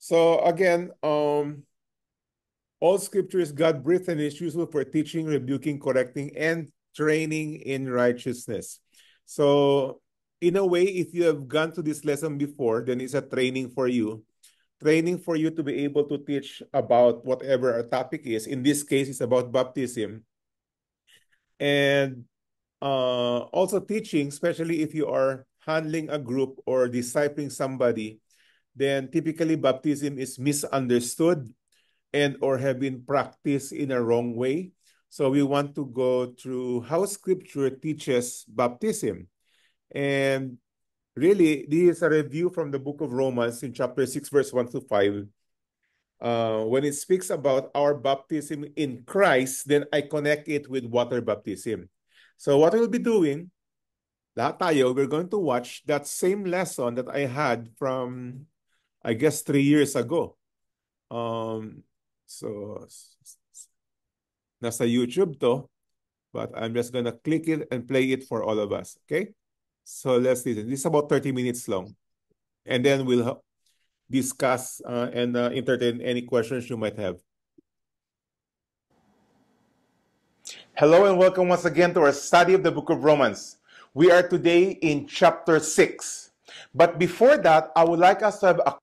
So again, um, all scripture is God breathed and is useful for teaching, rebuking, correcting, and training in righteousness. So, in a way, if you have gone to this lesson before, then it's a training for you. Training for you to be able to teach about whatever our topic is. In this case, it's about baptism. And uh, also teaching, especially if you are handling a group or discipling somebody, then typically baptism is misunderstood and or have been practiced in a wrong way. So we want to go through how scripture teaches baptism. And really, this is a review from the book of Romans in chapter 6, verse 1 to 5. Uh, when it speaks about our baptism in Christ, then I connect it with water baptism. So what we'll be doing, lahat tayo, we're going to watch that same lesson that I had from I guess three years ago. Um, so nasa YouTube though, but I'm just gonna click it and play it for all of us. Okay, so let's listen. This is about 30 minutes long, and then we'll discuss uh, and uh, entertain any questions you might have. Hello and welcome once again to our study of the book of Romans. We are today in chapter 6. But before that, I would like us to have a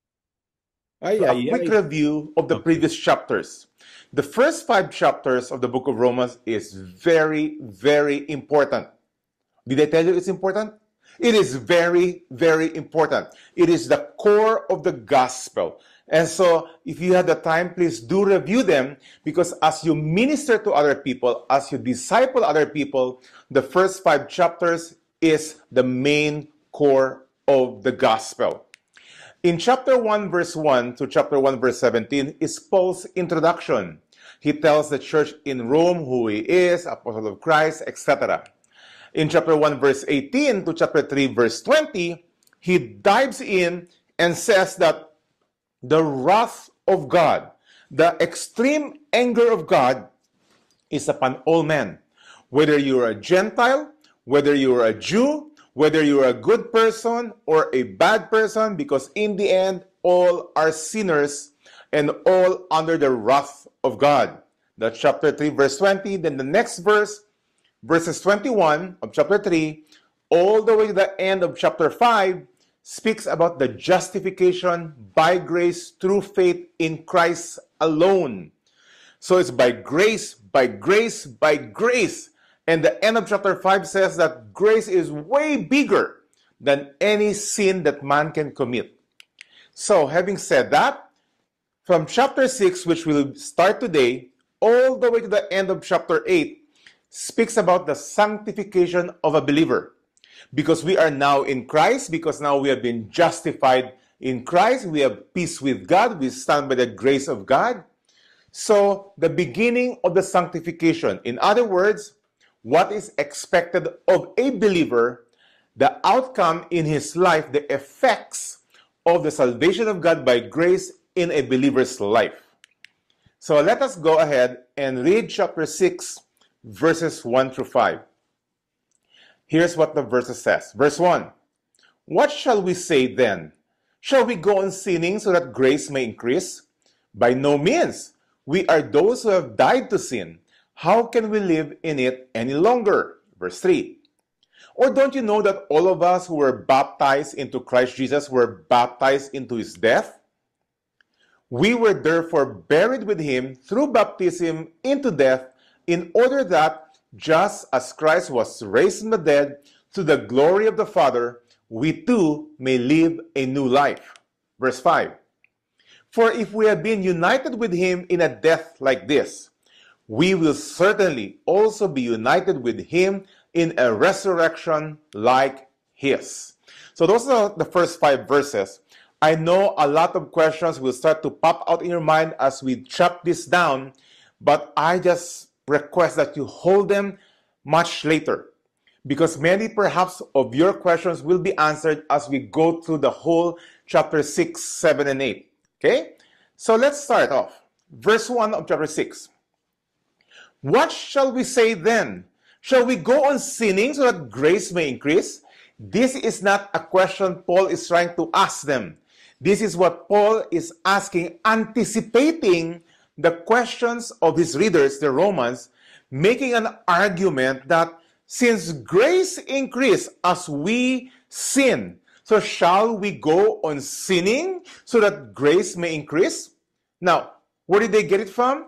Oh, so a quick review of the okay. previous chapters. The first five chapters of the book of Romans is very, very important. Did I tell you it's important? It is very, very important. It is the core of the gospel. And so, if you have the time, please do review them because as you minister to other people, as you disciple other people, the first five chapters is the main core of the gospel. In chapter 1, verse 1 to chapter 1, verse 17 is Paul's introduction. He tells the church in Rome who he is, apostle of Christ, etc. In chapter 1, verse 18 to chapter 3, verse 20, he dives in and says that the wrath of God, the extreme anger of God, is upon all men. Whether you are a Gentile, whether you are a Jew, whether you're a good person or a bad person, because in the end, all are sinners and all under the wrath of God. That's chapter 3, verse 20. Then the next verse, verses 21 of chapter 3, all the way to the end of chapter 5, speaks about the justification by grace through faith in Christ alone. So it's by grace, by grace, by grace and the end of chapter 5 says that grace is way bigger than any sin that man can commit. So, having said that, from chapter 6, which we will start today, all the way to the end of chapter 8, speaks about the sanctification of a believer. Because we are now in Christ, because now we have been justified in Christ, we have peace with God, we stand by the grace of God. So, the beginning of the sanctification. In other words, what is expected of a believer, the outcome in his life, the effects of the salvation of God by grace in a believer's life. So let us go ahead and read chapter 6, verses 1 through 5. Here's what the verse says. Verse 1 What shall we say then? Shall we go on sinning so that grace may increase? By no means. We are those who have died to sin how can we live in it any longer? Verse 3. Or don't you know that all of us who were baptized into Christ Jesus were baptized into his death? We were therefore buried with him through baptism into death, in order that, just as Christ was raised from the dead to the glory of the Father, we too may live a new life. Verse 5 For if we have been united with him in a death like this, we will certainly also be united with him in a resurrection like his. So those are the first five verses. I know a lot of questions will start to pop out in your mind as we chop this down, but I just request that you hold them much later because many perhaps of your questions will be answered as we go through the whole chapter 6, 7, and 8. Okay? So let's start off. Verse 1 of chapter 6. What shall we say then? Shall we go on sinning so that grace may increase? This is not a question Paul is trying to ask them. This is what Paul is asking, anticipating the questions of his readers, the Romans, making an argument that since grace increase as we sin, so shall we go on sinning so that grace may increase? Now, where did they get it from?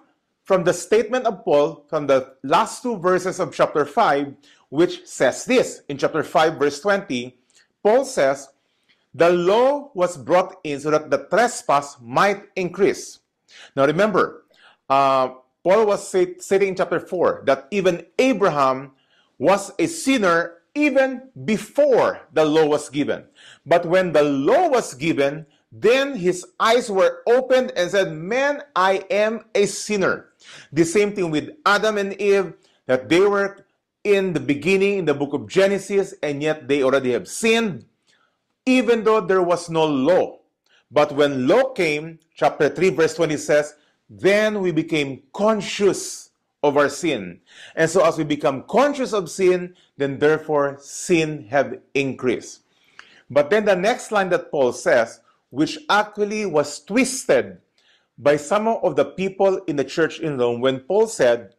from the statement of Paul from the last two verses of chapter 5, which says this in chapter 5, verse 20. Paul says, The law was brought in so that the trespass might increase. Now remember, uh, Paul was saying in chapter 4 that even Abraham was a sinner even before the law was given. But when the law was given, then his eyes were opened and said, Man, I am a sinner. The same thing with Adam and Eve, that they were in the beginning in the book of Genesis, and yet they already have sinned, even though there was no law. But when law came, chapter 3, verse 20 says, Then we became conscious of our sin. And so as we become conscious of sin, then therefore sin have increased. But then the next line that Paul says, which actually was twisted by some of the people in the church in Rome when Paul said,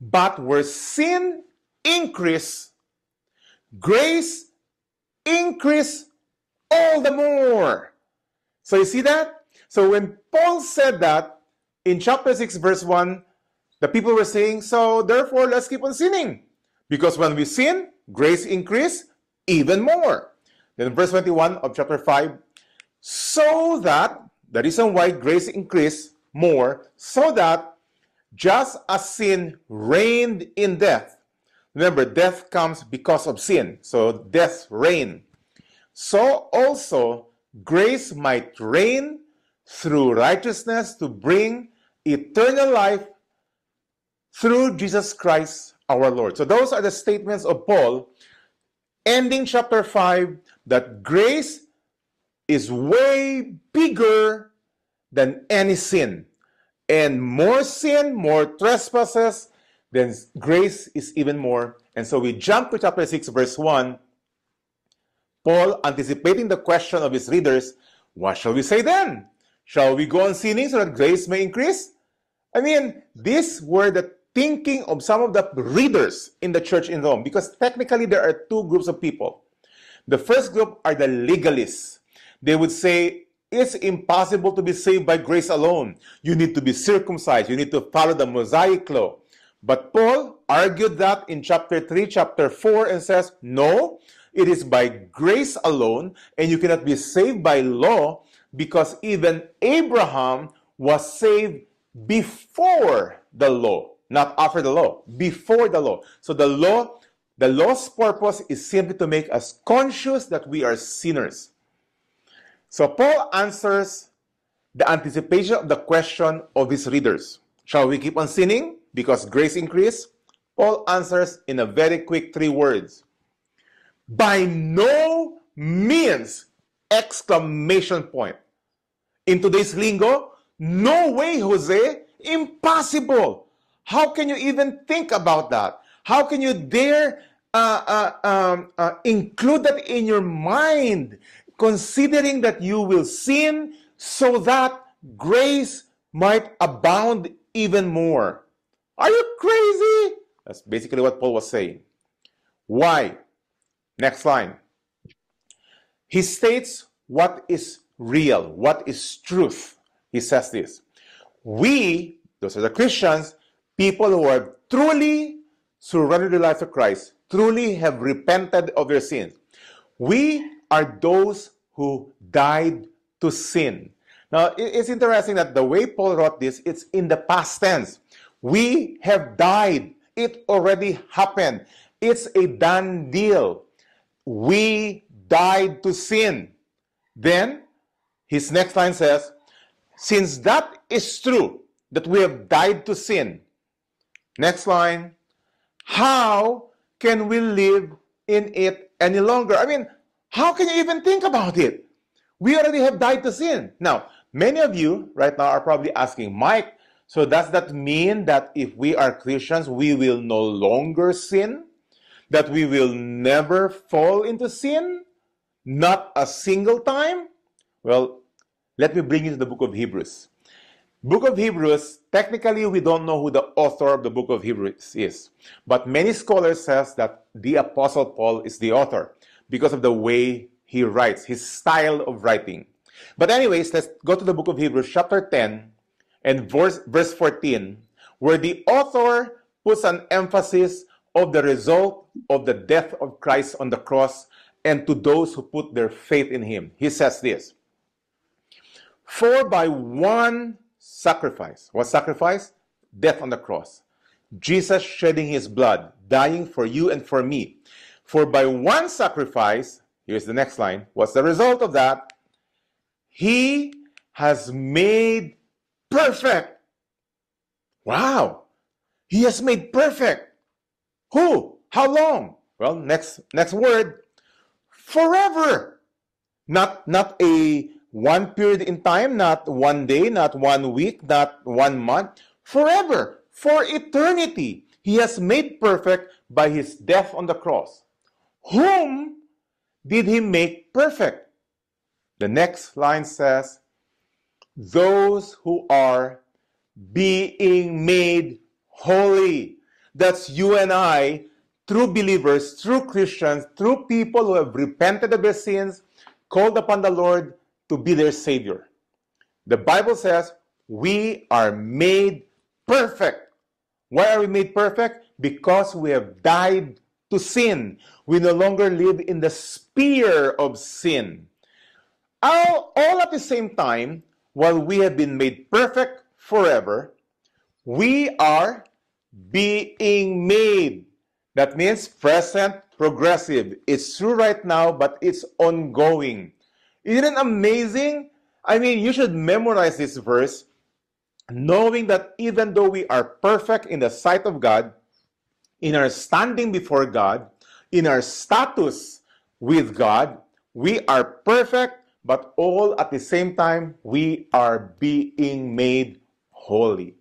But where sin increase, grace increase all the more. So you see that? So when Paul said that in chapter 6, verse 1, the people were saying, So therefore, let's keep on sinning. Because when we sin, grace increase even more. Then verse 21 of chapter 5, so that the reason why grace increased more, so that just as sin reigned in death, remember death comes because of sin, so death reigned. So also grace might reign through righteousness to bring eternal life through Jesus Christ our Lord. So those are the statements of Paul ending chapter 5 that grace is way bigger than any sin. And more sin, more trespasses, then grace is even more. And so we jump to chapter 6, verse 1. Paul, anticipating the question of his readers, what shall we say then? Shall we go on sinning so that grace may increase? I mean, these were the thinking of some of the readers in the church in Rome because technically there are two groups of people. The first group are the legalists. They would say, it's impossible to be saved by grace alone. You need to be circumcised. You need to follow the Mosaic law. But Paul argued that in chapter 3, chapter 4, and says, no, it is by grace alone, and you cannot be saved by law, because even Abraham was saved before the law, not after the law, before the law. So the law, the law's purpose is simply to make us conscious that we are sinners. So Paul answers the anticipation of the question of his readers. Shall we keep on sinning because grace increase? Paul answers in a very quick three words. By no means! Exclamation point. In today's lingo, no way, Jose! Impossible! How can you even think about that? How can you dare uh, uh, um, uh, include that in your mind? considering that you will sin so that grace might abound even more. Are you crazy? That's basically what Paul was saying. Why? Next line. He states what is real, what is truth. He says this. We, those are the Christians, people who have truly surrendered the life of Christ, truly have repented of their sins. We are those who died to sin. Now, it's interesting that the way Paul wrote this, it's in the past tense. We have died. It already happened. It's a done deal. We died to sin. Then, his next line says, Since that is true, that we have died to sin. Next line, how can we live in it any longer? I mean, how can you even think about it? We already have died to sin. Now, many of you right now are probably asking, Mike, so does that mean that if we are Christians, we will no longer sin? That we will never fall into sin? Not a single time? Well, let me bring you to the book of Hebrews. Book of Hebrews, technically we don't know who the author of the book of Hebrews is, but many scholars says that the apostle Paul is the author because of the way he writes, his style of writing. But, anyways, let's go to the book of Hebrews, chapter 10 and verse, verse 14, where the author puts an emphasis of the result of the death of Christ on the cross and to those who put their faith in him. He says this For by one sacrifice, what sacrifice? Death on the cross. Jesus shedding his blood, dying for you and for me, for by one sacrifice, here's the next line, what's the result of that? He has made perfect. Wow. He has made perfect. Who? How long? Well, next next word, forever. Not not a one period in time, not one day, not one week, not one month, forever, for eternity. He has made perfect by his death on the cross whom did he make perfect? The next line says, those who are being made holy. That's you and I, true believers, true Christians, true people who have repented of their sins, called upon the Lord to be their Savior. The Bible says we are made perfect. Why are we made perfect? Because we have died to sin. We no longer live in the sphere of sin. All, all at the same time, while we have been made perfect forever, we are being made. That means present progressive. It's true right now, but it's ongoing. Isn't it amazing? I mean, you should memorize this verse knowing that even though we are perfect in the sight of God, in our standing before God, in our status with God, we are perfect, but all at the same time, we are being made holy.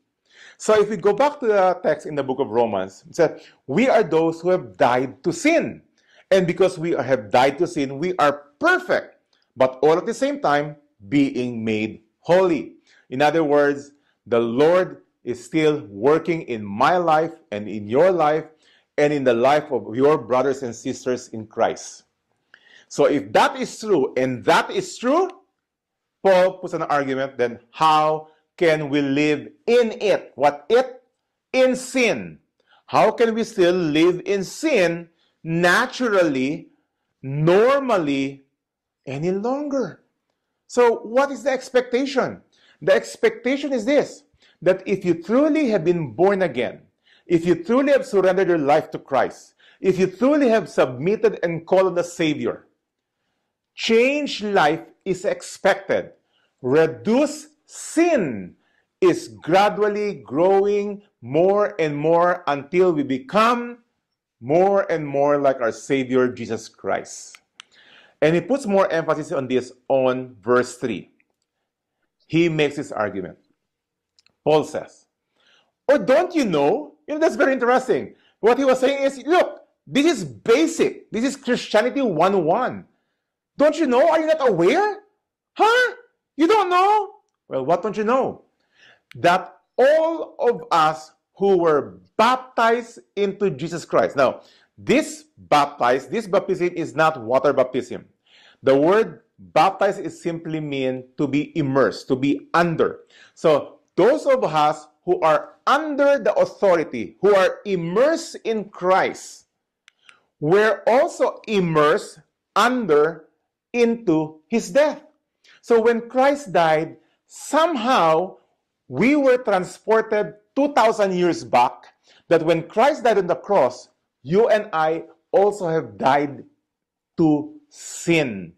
So if we go back to the text in the book of Romans, it says, We are those who have died to sin. And because we have died to sin, we are perfect, but all at the same time, being made holy. In other words, the Lord is still working in my life and in your life and in the life of your brothers and sisters in Christ. So if that is true, and that is true, Paul puts an argument, then how can we live in it? What it? In sin. How can we still live in sin naturally, normally, any longer? So what is the expectation? The expectation is this that if you truly have been born again, if you truly have surrendered your life to Christ, if you truly have submitted and called on the Savior, change life is expected. Reduce sin is gradually growing more and more until we become more and more like our Savior Jesus Christ. And he puts more emphasis on this on verse 3. He makes this argument. Paul says. Or oh, don't you know? You know, that's very interesting. What he was saying is, look, this is basic. This is Christianity 101. Don't you know? Are you not aware? Huh? You don't know? Well, what don't you know? That all of us who were baptized into Jesus Christ. Now, this baptized, this baptism is not water baptism. The word baptized is simply mean to be immersed, to be under. So those of us who are under the authority, who are immersed in Christ, were also immersed under into his death. So when Christ died, somehow we were transported 2,000 years back that when Christ died on the cross, you and I also have died to sin.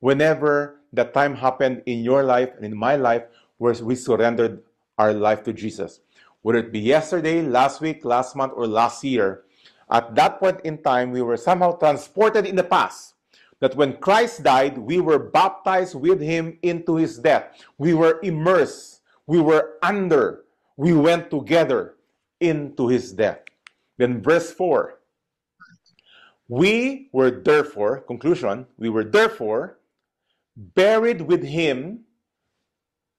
Whenever that time happened in your life and in my life, where we surrendered our life to Jesus. Whether it be yesterday, last week, last month, or last year, at that point in time, we were somehow transported in the past. That when Christ died, we were baptized with him into his death. We were immersed. We were under. We went together into his death. Then, verse 4 We were therefore, conclusion, we were therefore buried with him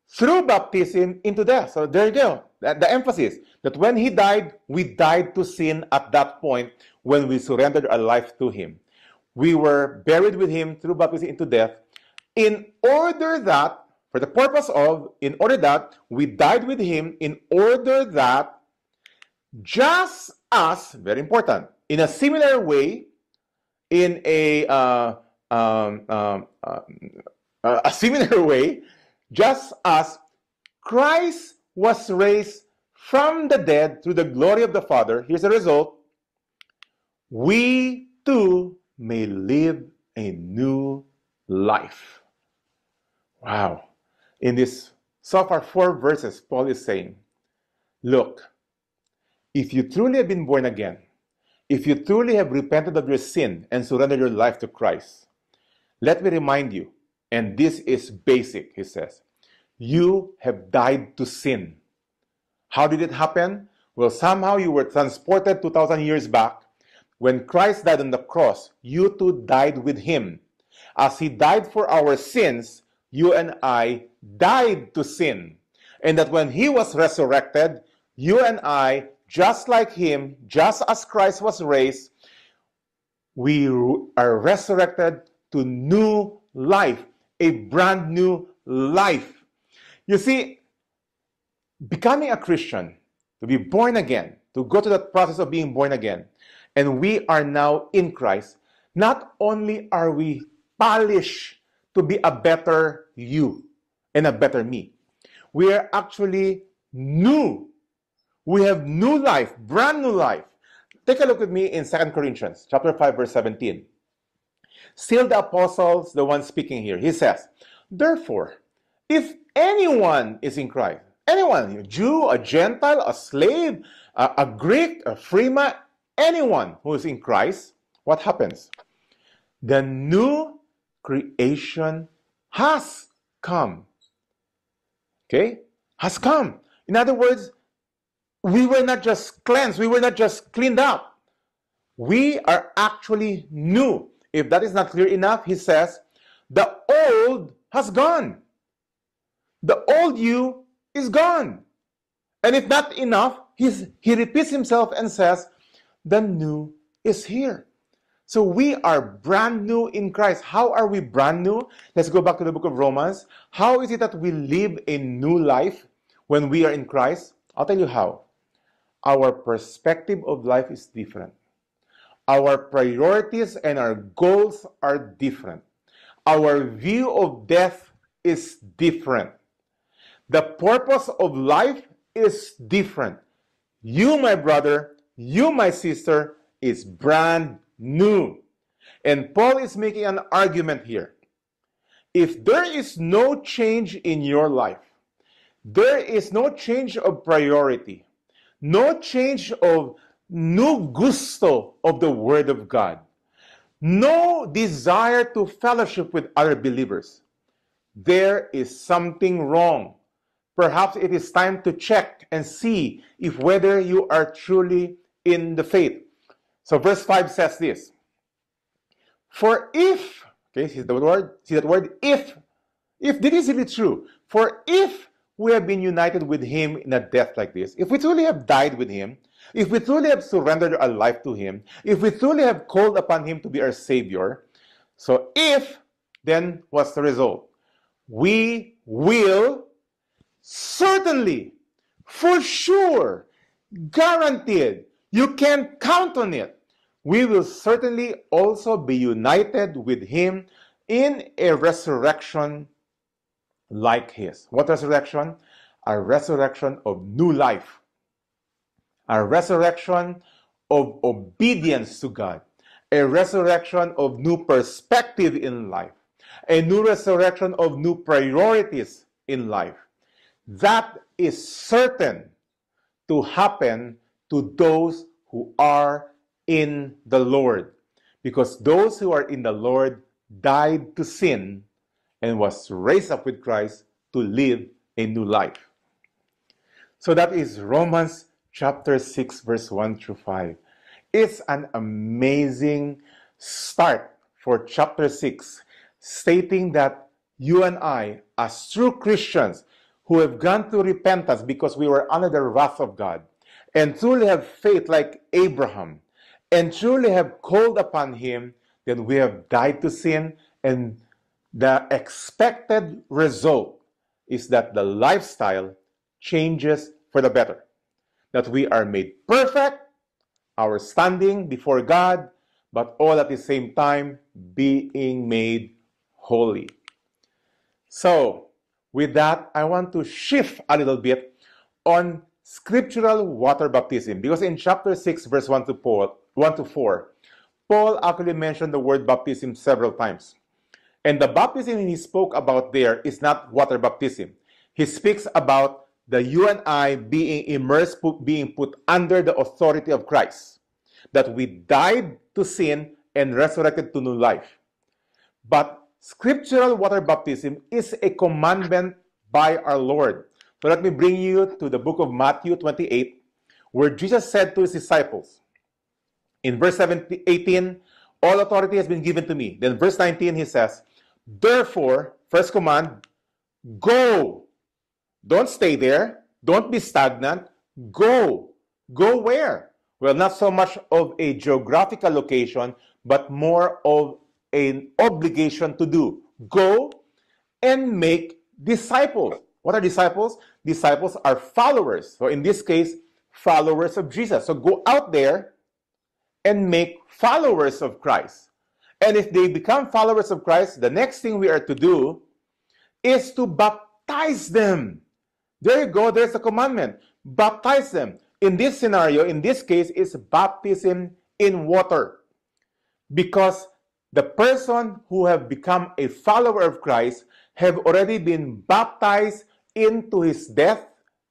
through baptism into death. So there you go. The, the emphasis that when he died, we died to sin at that point when we surrendered our life to him. We were buried with him through baptism into death in order that, for the purpose of, in order that we died with him, in order that just as, very important, in a similar way, in a uh, um, um, uh, a similar way just as Christ was raised from the dead through the glory of the Father, here's the result we too may live a new life. Wow. In this so far four verses, Paul is saying, Look, if you truly have been born again, if you truly have repented of your sin and surrendered your life to Christ, let me remind you and this is basic, he says. You have died to sin. How did it happen? Well, somehow you were transported 2,000 years back. When Christ died on the cross, you too died with him. As he died for our sins, you and I died to sin. And that when he was resurrected, you and I, just like him, just as Christ was raised, we are resurrected to new life a brand new life. You see, becoming a Christian, to be born again, to go through that process of being born again, and we are now in Christ, not only are we polished to be a better you and a better me, we are actually new. We have new life, brand new life. Take a look with me in 2 Corinthians chapter 5 verse 17 still the apostles, the one speaking here. He says, Therefore, if anyone is in Christ, anyone, a Jew, a Gentile, a slave, a, a Greek, a freeman, anyone who is in Christ, what happens? The new creation has come. Okay? Has come. In other words, we were not just cleansed, we were not just cleaned up. We are actually new. If that is not clear enough, he says, the old has gone. The old you is gone. And if not enough, he's, he repeats himself and says, the new is here. So we are brand new in Christ. How are we brand new? Let's go back to the book of Romans. How is it that we live a new life when we are in Christ? I'll tell you how. Our perspective of life is different. Our priorities and our goals are different. Our view of death is different. The purpose of life is different. You, my brother, you, my sister, is brand new. And Paul is making an argument here. If there is no change in your life, there is no change of priority, no change of no gusto of the Word of God, no desire to fellowship with other believers, there is something wrong. Perhaps it is time to check and see if whether you are truly in the faith. So verse 5 says this. For if, okay, see the word, see that word, if, if this is really true, for if we have been united with him in a death like this, if we truly have died with him, if we truly have surrendered our life to Him, if we truly have called upon Him to be our Savior, so if, then what's the result? We will certainly, for sure, guaranteed, you can count on it. We will certainly also be united with Him in a resurrection like His. What resurrection? A resurrection of new life a resurrection of obedience to God, a resurrection of new perspective in life, a new resurrection of new priorities in life. That is certain to happen to those who are in the Lord. Because those who are in the Lord died to sin and was raised up with Christ to live a new life. So that is Romans chapter 6, verse 1 through 5. It's an amazing start for chapter 6, stating that you and I, as true Christians who have gone to repentance because we were under the wrath of God, and truly have faith like Abraham, and truly have called upon him, then we have died to sin, and the expected result is that the lifestyle changes for the better that we are made perfect, our standing before God, but all at the same time being made holy. So, with that, I want to shift a little bit on scriptural water baptism because in chapter 6, verse 1 to, Paul, 1 to 4, Paul actually mentioned the word baptism several times. And the baptism he spoke about there is not water baptism. He speaks about that you and I being immersed, being put under the authority of Christ, that we died to sin and resurrected to new life. But scriptural water baptism is a commandment by our Lord. So let me bring you to the book of Matthew 28, where Jesus said to his disciples, in verse 17, 18, all authority has been given to me. Then verse 19, he says, therefore, first command, go don't stay there. Don't be stagnant. Go. Go where? Well, not so much of a geographical location, but more of an obligation to do. Go and make disciples. What are disciples? Disciples are followers. So in this case, followers of Jesus. So go out there and make followers of Christ. And if they become followers of Christ, the next thing we are to do is to baptize them. There you go, there's a commandment. Baptize them. In this scenario, in this case, is baptism in water. Because the person who have become a follower of Christ have already been baptized into his death,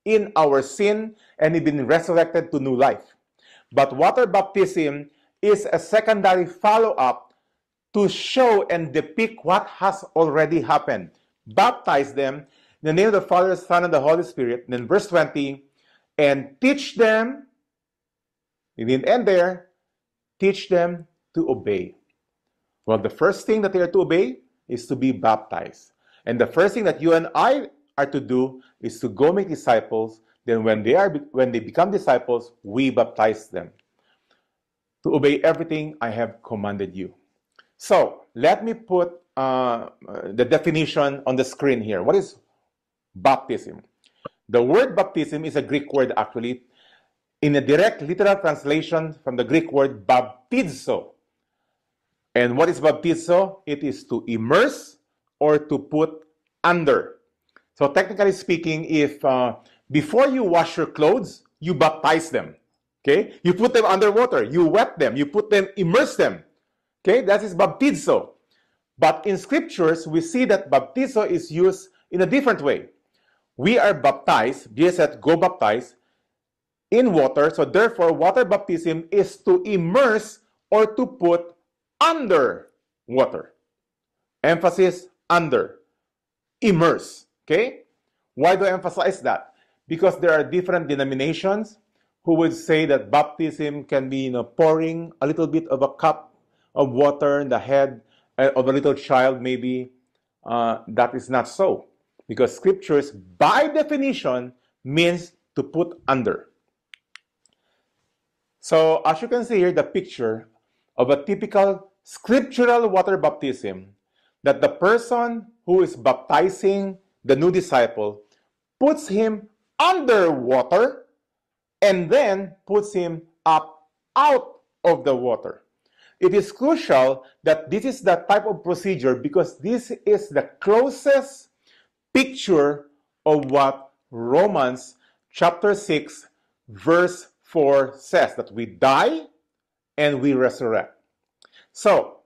in our sin, and he been resurrected to new life. But water baptism is a secondary follow-up to show and depict what has already happened. Baptize them in the name of the Father, the Son, and the Holy Spirit. And then verse 20, and teach them, It didn't end there, teach them to obey. Well, the first thing that they are to obey is to be baptized. And the first thing that you and I are to do is to go make disciples. Then when they are when they become disciples, we baptize them. To obey everything I have commanded you. So let me put uh, the definition on the screen here. What is baptism. The word baptism is a Greek word actually, in a direct literal translation from the Greek word baptizo. And what is baptizo? It is to immerse or to put under. So, technically speaking, if uh, before you wash your clothes, you baptize them. Okay? You put them underwater, you wet them, you put them, immerse them. Okay? That is baptizo. But in scriptures, we see that baptizo is used in a different way we are baptized, Jesus said, go baptize in water. So therefore, water baptism is to immerse or to put under water. Emphasis under. Immerse. Okay? Why do I emphasize that? Because there are different denominations who would say that baptism can be you know, pouring a little bit of a cup of water in the head uh, of a little child, maybe. Uh, that is not so because scriptures, by definition, means to put under. So, as you can see here, the picture of a typical scriptural water baptism that the person who is baptizing the new disciple puts him under water and then puts him up out of the water. It is crucial that this is the type of procedure because this is the closest picture of what Romans chapter 6, verse 4 says that we die and we resurrect. So,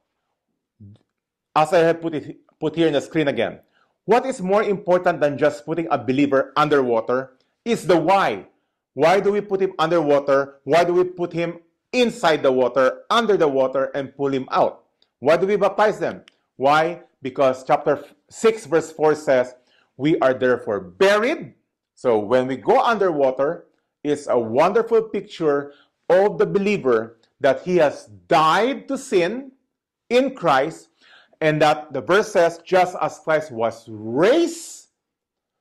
as I have put it put here in the screen again, what is more important than just putting a believer underwater is the why. Why do we put him underwater? Why do we put him inside the water, under the water, and pull him out? Why do we baptize them? Why? Because chapter 6, verse 4 says, we are therefore buried. So when we go underwater, it's a wonderful picture of the believer that he has died to sin in Christ, and that the verse says, just as Christ was raised.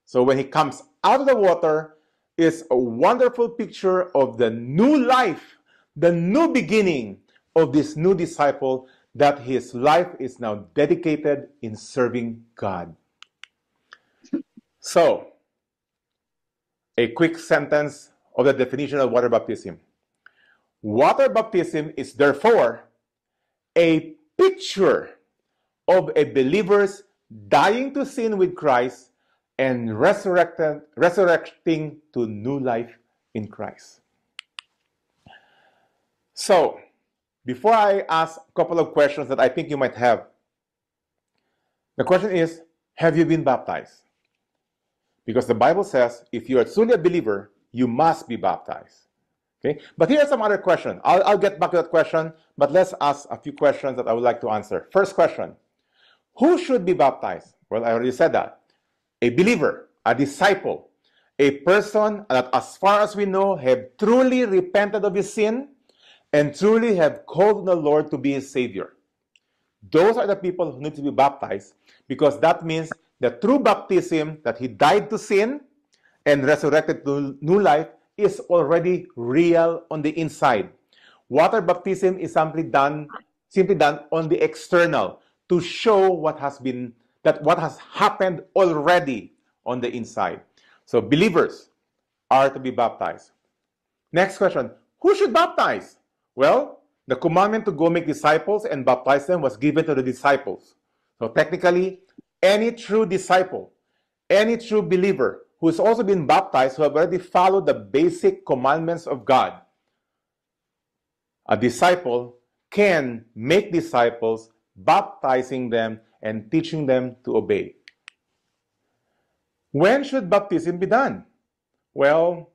So when he comes out of the water, it's a wonderful picture of the new life, the new beginning of this new disciple, that his life is now dedicated in serving God. So, a quick sentence of the definition of water baptism. Water baptism is therefore a picture of a believer's dying to sin with Christ and resurrecting to new life in Christ. So, before I ask a couple of questions that I think you might have, the question is Have you been baptized? Because the Bible says if you are truly a believer, you must be baptized. Okay? But here's some other question. I'll, I'll get back to that question, but let's ask a few questions that I would like to answer. First question Who should be baptized? Well, I already said that. A believer, a disciple, a person that, as far as we know, have truly repented of his sin and truly have called on the Lord to be his Savior. Those are the people who need to be baptized because that means that through baptism that he died to sin and resurrected to new life is already real on the inside. Water baptism is simply done simply done on the external to show what has been that what has happened already on the inside. So believers are to be baptized. Next question, who should baptize? Well, the commandment to go make disciples and baptize them was given to the disciples. So technically, any true disciple, any true believer who has also been baptized, who have already followed the basic commandments of God, a disciple can make disciples, baptizing them and teaching them to obey. When should baptism be done? Well,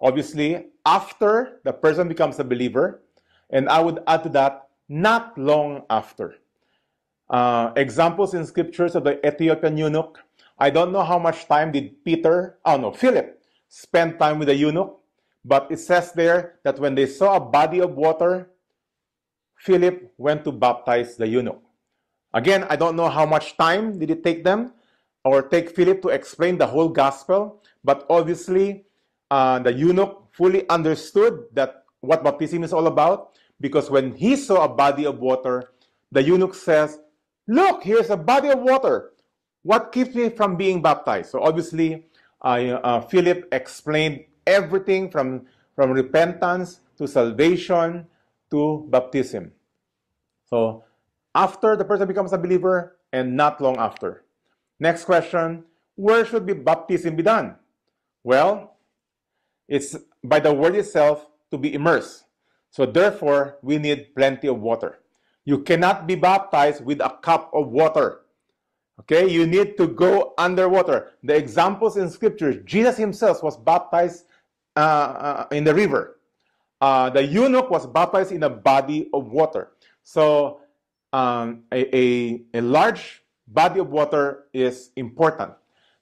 obviously, after the person becomes a believer, and I would add to that, not long after. Uh, examples in scriptures of the Ethiopian eunuch. I don't know how much time did Peter, oh no, Philip, spend time with the eunuch, but it says there that when they saw a body of water, Philip went to baptize the eunuch. Again, I don't know how much time did it take them or take Philip to explain the whole gospel, but obviously uh, the eunuch fully understood that what baptism is all about because when he saw a body of water, the eunuch says, look, here's a body of water. What keeps me from being baptized? So obviously, uh, uh, Philip explained everything from, from repentance to salvation to baptism. So after the person becomes a believer and not long after. Next question, where should be baptism be done? Well, it's by the word itself to be immersed. So therefore, we need plenty of water. You cannot be baptized with a cup of water. Okay, you need to go underwater. The examples in scriptures: Jesus himself was baptized uh, uh, in the river. Uh, the eunuch was baptized in a body of water. So um, a, a, a, large body of water is important.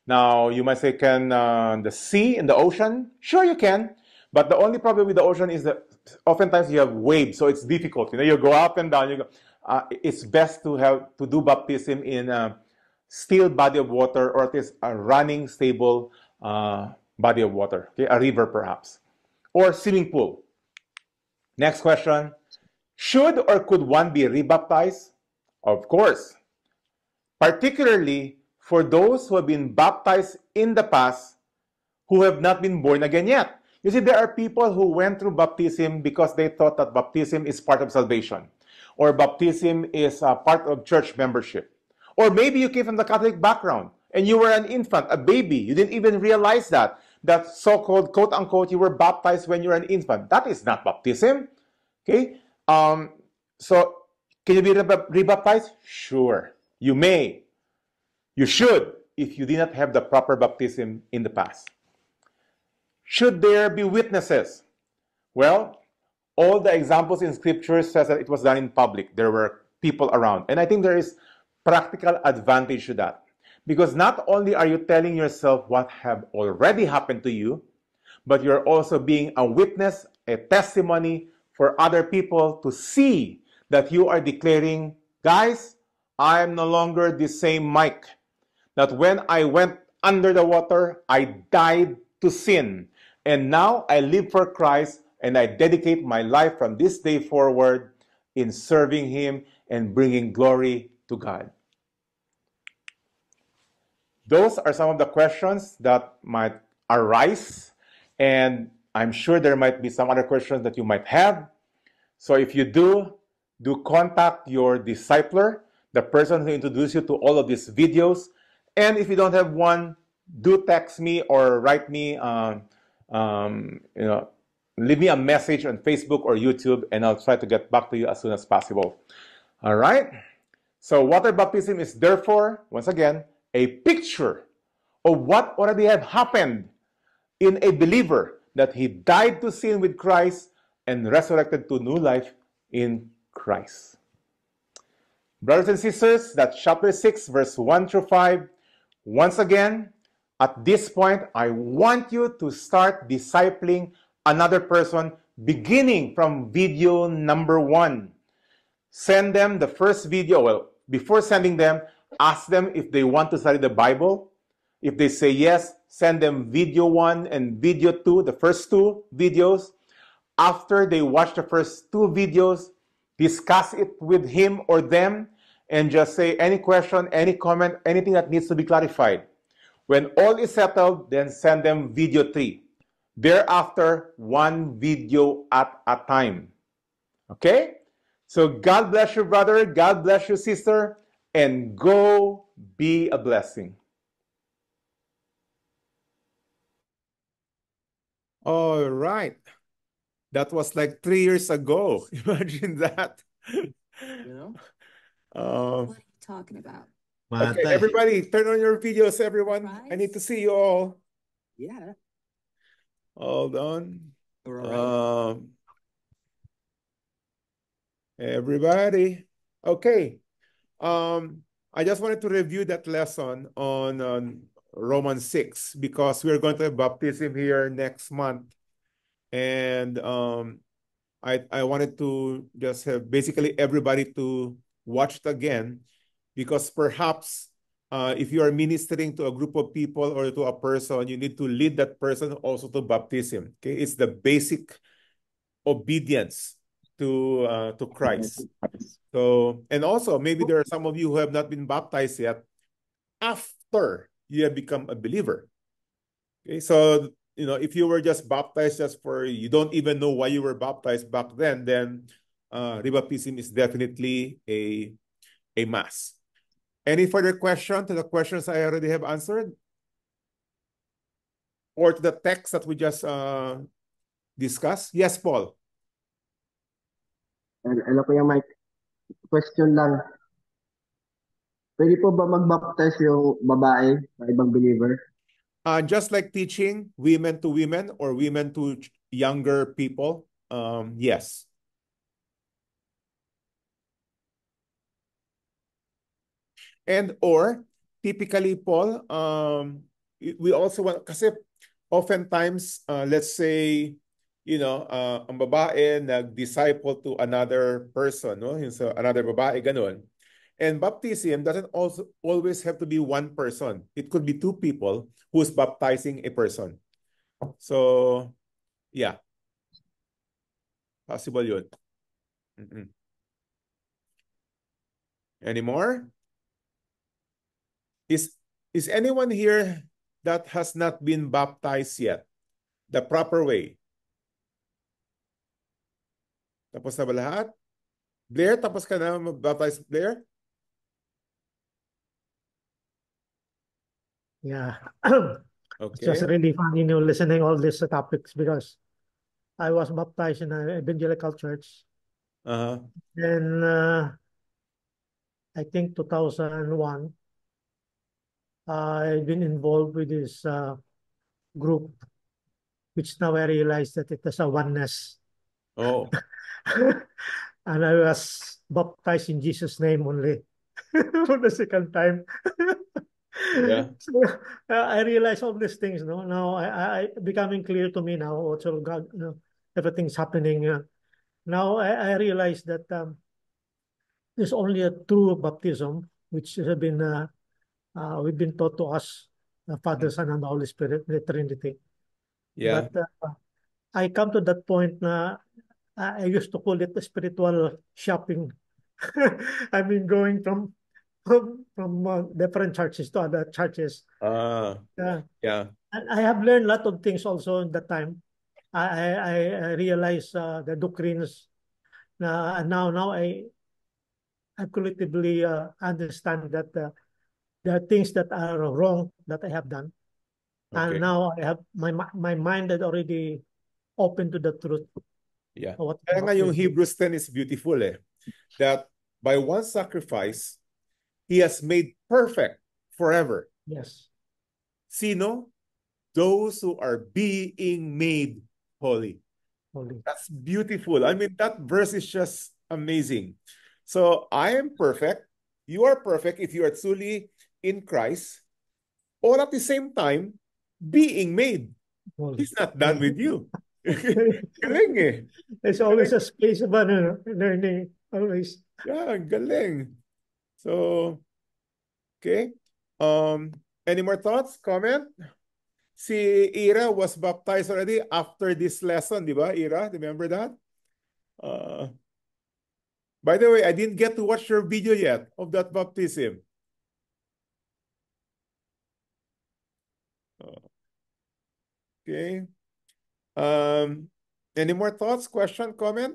Now, you might say, can uh, the sea and the ocean? Sure, you can. But the only problem with the ocean is that oftentimes you have waves, so it's difficult. You know, you go up and down. You go, uh, it's best to have to do baptism in a still body of water, or at least a running, stable uh, body of water, okay? a river perhaps, or swimming pool. Next question: Should or could one be rebaptized? Of course, particularly for those who have been baptized in the past who have not been born again yet. You see, there are people who went through baptism because they thought that baptism is part of salvation, or baptism is a part of church membership. Or maybe you came from the Catholic background and you were an infant, a baby. You didn't even realize that, that so called, quote unquote, you were baptized when you were an infant. That is not baptism. Okay? Um, so, can you be rebaptized? Sure. You may. You should if you did not have the proper baptism in the past. Should there be witnesses? Well, all the examples in scripture says that it was done in public. There were people around. And I think there is practical advantage to that. Because not only are you telling yourself what have already happened to you, but you're also being a witness, a testimony for other people to see that you are declaring, guys, I am no longer the same Mike. That when I went under the water, I died to sin. And now I live for Christ and I dedicate my life from this day forward in serving Him and bringing glory to God. Those are some of the questions that might arise, and I'm sure there might be some other questions that you might have. So if you do, do contact your discipler, the person who introduced you to all of these videos. And if you don't have one, do text me or write me. Um, um, you know, leave me a message on Facebook or YouTube, and I'll try to get back to you as soon as possible. All right? So water baptism is therefore, once again, a picture of what already had happened in a believer, that he died to sin with Christ and resurrected to new life in Christ. Brothers and sisters, that chapter 6, verse 1 through 5, once again, at this point, I want you to start discipling another person beginning from video number one. Send them the first video. Well, before sending them, ask them if they want to study the Bible. If they say yes, send them video one and video two, the first two videos. After they watch the first two videos, discuss it with him or them and just say any question, any comment, anything that needs to be clarified. When all is settled, then send them video three. Thereafter, one video at a time. Okay? So God bless you, brother. God bless you, sister. And go be a blessing. All right. That was like three years ago. Imagine that. know? Um, what are you talking about? Okay, everybody, turn on your videos, everyone. I need to see you all. Yeah. Hold on. Um, everybody. Okay. Um, I just wanted to review that lesson on, on um, Romans 6 because we're going to have baptism here next month. And um, I, I wanted to just have basically everybody to watch it again because perhaps uh, if you are ministering to a group of people or to a person, you need to lead that person also to baptism. Okay, it's the basic obedience to uh, to Christ. So, and also maybe there are some of you who have not been baptized yet after you have become a believer. Okay, so you know if you were just baptized just for you don't even know why you were baptized back then, then uh, rebaptism is definitely a a mass. Any further question to the questions I already have answered? Or to the text that we just uh, discussed? Yes, Paul. Hello, po Mike? Question lang. Pwede po ba baptize yung babae ibang believer? Uh, just like teaching women to women or women to younger people, um, yes. and or typically Paul um, we also want kasi oftentimes uh, let's say you know uh, ang babae nag-disciple to another person no so another babae ganun and baptism doesn't also always have to be one person. It could be two people who's baptizing a person. So, yeah. Possible yun. Mm -mm. Any more? Is, is anyone here that has not been baptized yet? The proper way. Tapos na ba lahat? Blair, tapos ka na mag-baptize, Blair? Yeah. okay. It's just really fun, you know, listening all these topics because I was baptized in an evangelical church. Uh -huh. And uh, I think 2001. I've been involved with this uh, group, which now I realize that it is a oneness. Oh. and I was baptized in Jesus' name only for the second time. yeah. So, uh, I realize all these things. No, now I, I becoming clear to me now. all oh, God, you know, everything's happening. Uh, now I, I realize that um, there's only a true baptism, which has been uh, uh, we've been taught to us, the Father, Son, and the Holy Spirit, the Trinity. Yeah. But uh, I come to that point na uh, I used to call it the spiritual shopping. I mean, going from from from uh, different churches to other churches. Ah, uh, yeah. And I have learned a lot of things also in that time. I I, I realized uh, the doctrines. Uh, now now I I collectively uh, understand that uh, are things that are wrong that I have done. Okay. And now I have my my mind is already open to the truth. Yeah. What, Kaya nga yung Hebrews 10 is beautiful eh. That by one sacrifice, He has made perfect forever. Yes. Sino? Those who are being made holy. Holy. That's beautiful. I mean, that verse is just amazing. So I am perfect. You are perfect if you are truly in Christ, or at the same time, being made. Well, He's not done with you. galing eh. There's always galing. a space of ano, learning. Always. Yeah, galing. So, okay. Um, any more thoughts? Comment? Si Ira was baptized already after this lesson, di ba, Ira? Remember that? Uh, by the way, I didn't get to watch your video yet of that baptism. Okay. Um, any more thoughts, question, comment?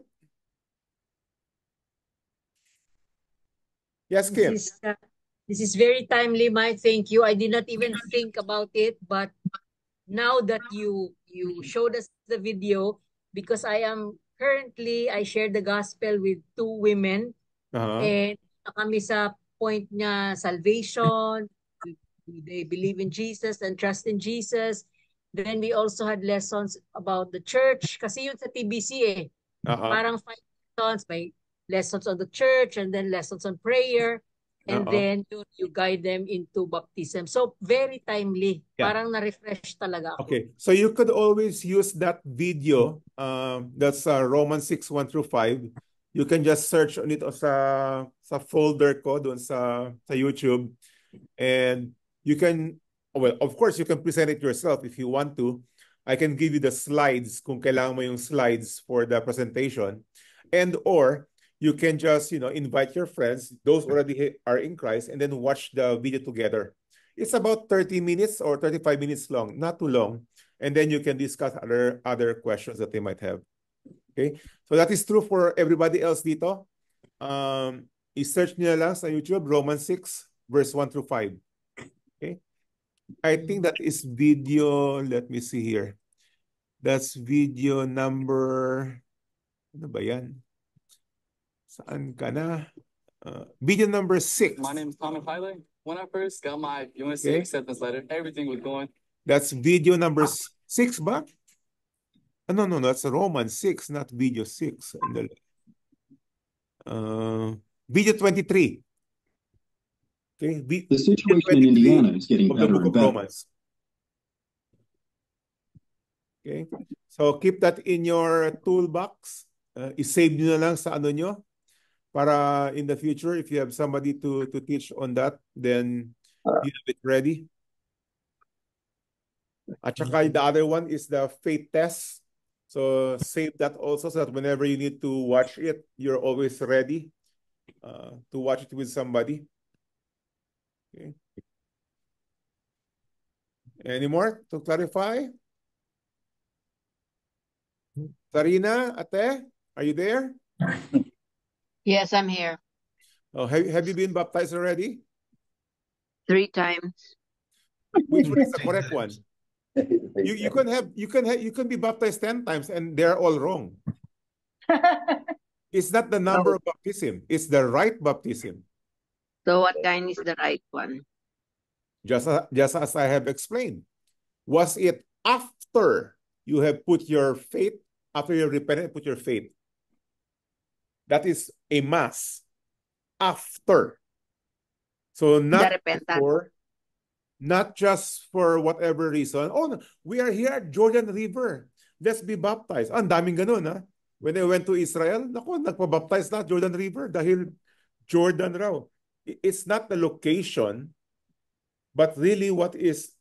Yes, Kim. This is, uh, this is very timely, my thank you. I did not even think about it, but now that you you showed us the video, because I am currently, I share the gospel with two women, uh -huh. and kami sa point niya salvation, they believe in Jesus and trust in Jesus, then we also had lessons about the church. Kasi yun sa TBC eh. Uh-huh. Parang five lessons. May lessons on the church and then lessons on prayer. And uh then you, you guide them into baptism. So very timely. Yeah. Parang na-refresh talaga ako. Okay. So you could always use that video. Uh, that's uh, Romans 6, 1 through 5. You can just search on it sa, sa folder ko doon sa, sa YouTube. And you can well, of course, you can present it yourself if you want to. I can give you the slides kung kailangan mo yung slides for the presentation. And or you can just, you know, invite your friends, those already are in Christ, and then watch the video together. It's about 30 minutes or 35 minutes long, not too long. And then you can discuss other other questions that they might have. Okay? So that is true for everybody else dito. Um, search nila lang sa YouTube, Romans 6, verse 1 through 5. I think that is video, let me see here. That's video number, ano ba yan? Saan ka na? Uh, video number six. My name is Thomas Tyler. When I first got my UNC okay. acceptance letter, everything was going. That's video number ah. six ba? Ah, no, no, no, that's Roman 6, not video 6. Uh, video 23. Okay, the, the situation in Indiana is getting better and better. Romans. Okay, so keep that in your toolbox. Uh, save nyo na lang sa ano nyo para in the future, if you have somebody to, to teach on that, then you have it ready. At saka the other one is the faith test. So save that also so that whenever you need to watch it, you're always ready uh, to watch it with somebody. Okay. Any more to clarify? Sarina, Ate, are you there? Yes, I'm here. Oh, have, have you been baptized already? Three times. Which one is the correct one? You you can have you can have you can be baptized ten times and they're all wrong. it's not the number no. of baptism, it's the right baptism. So what kind is the right one? Just, as, just as I have explained, was it after you have put your faith, after you have repented, put your faith? That is a mass after. So not for, not just for whatever reason. Oh, we are here at Jordan River. Let's be baptized. Ang daming ganun, ha? When I went to Israel, naku, nagpabaptize na Jordan River dahil Jordan raw it's not the location, but really what is,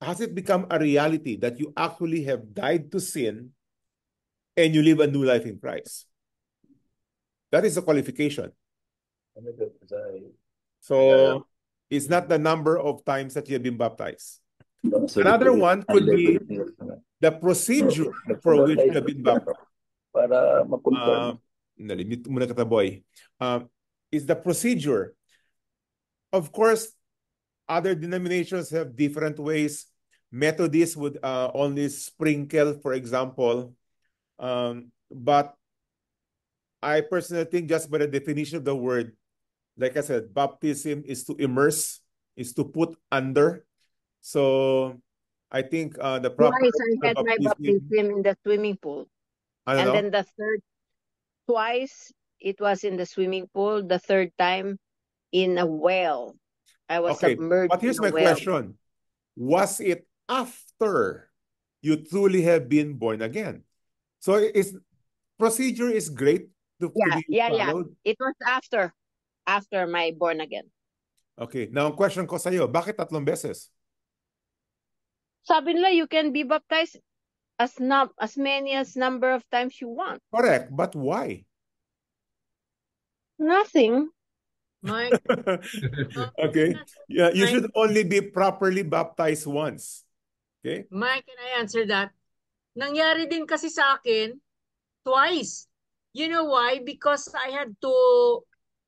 has it become a reality that you actually have died to sin and you live a new life in Christ? That is the qualification. So it's not the number of times that you have been baptized. Another one could be the procedure for which you have been baptized. Para uh, kita boy. Uh, is the procedure of course, other denominations have different ways. Methodists would uh, only sprinkle, for example. Um, but I personally think just by the definition of the word, like I said, baptism is to immerse, is to put under. So I think uh, the proper. Twice I had baptism, my baptism in the swimming pool. And know. then the third, twice it was in the swimming pool. The third time in a well. I was okay. submerged. But here's my well. question Was it after you truly have been born again? So it's procedure is great. To, yeah, to yeah, followed. yeah. It was after after my born again. Okay. Now, ang question ko sa'yo, bakit tatlong beses? Sabi nila, you can be baptized as num as many as number of times you want. Correct. But why? Nothing. Mike. okay. Yeah, you Mark, should only be properly baptized once. Okay? Mike, can I answer that? Nangyari din kasi sa akin twice. You know why? Because I had to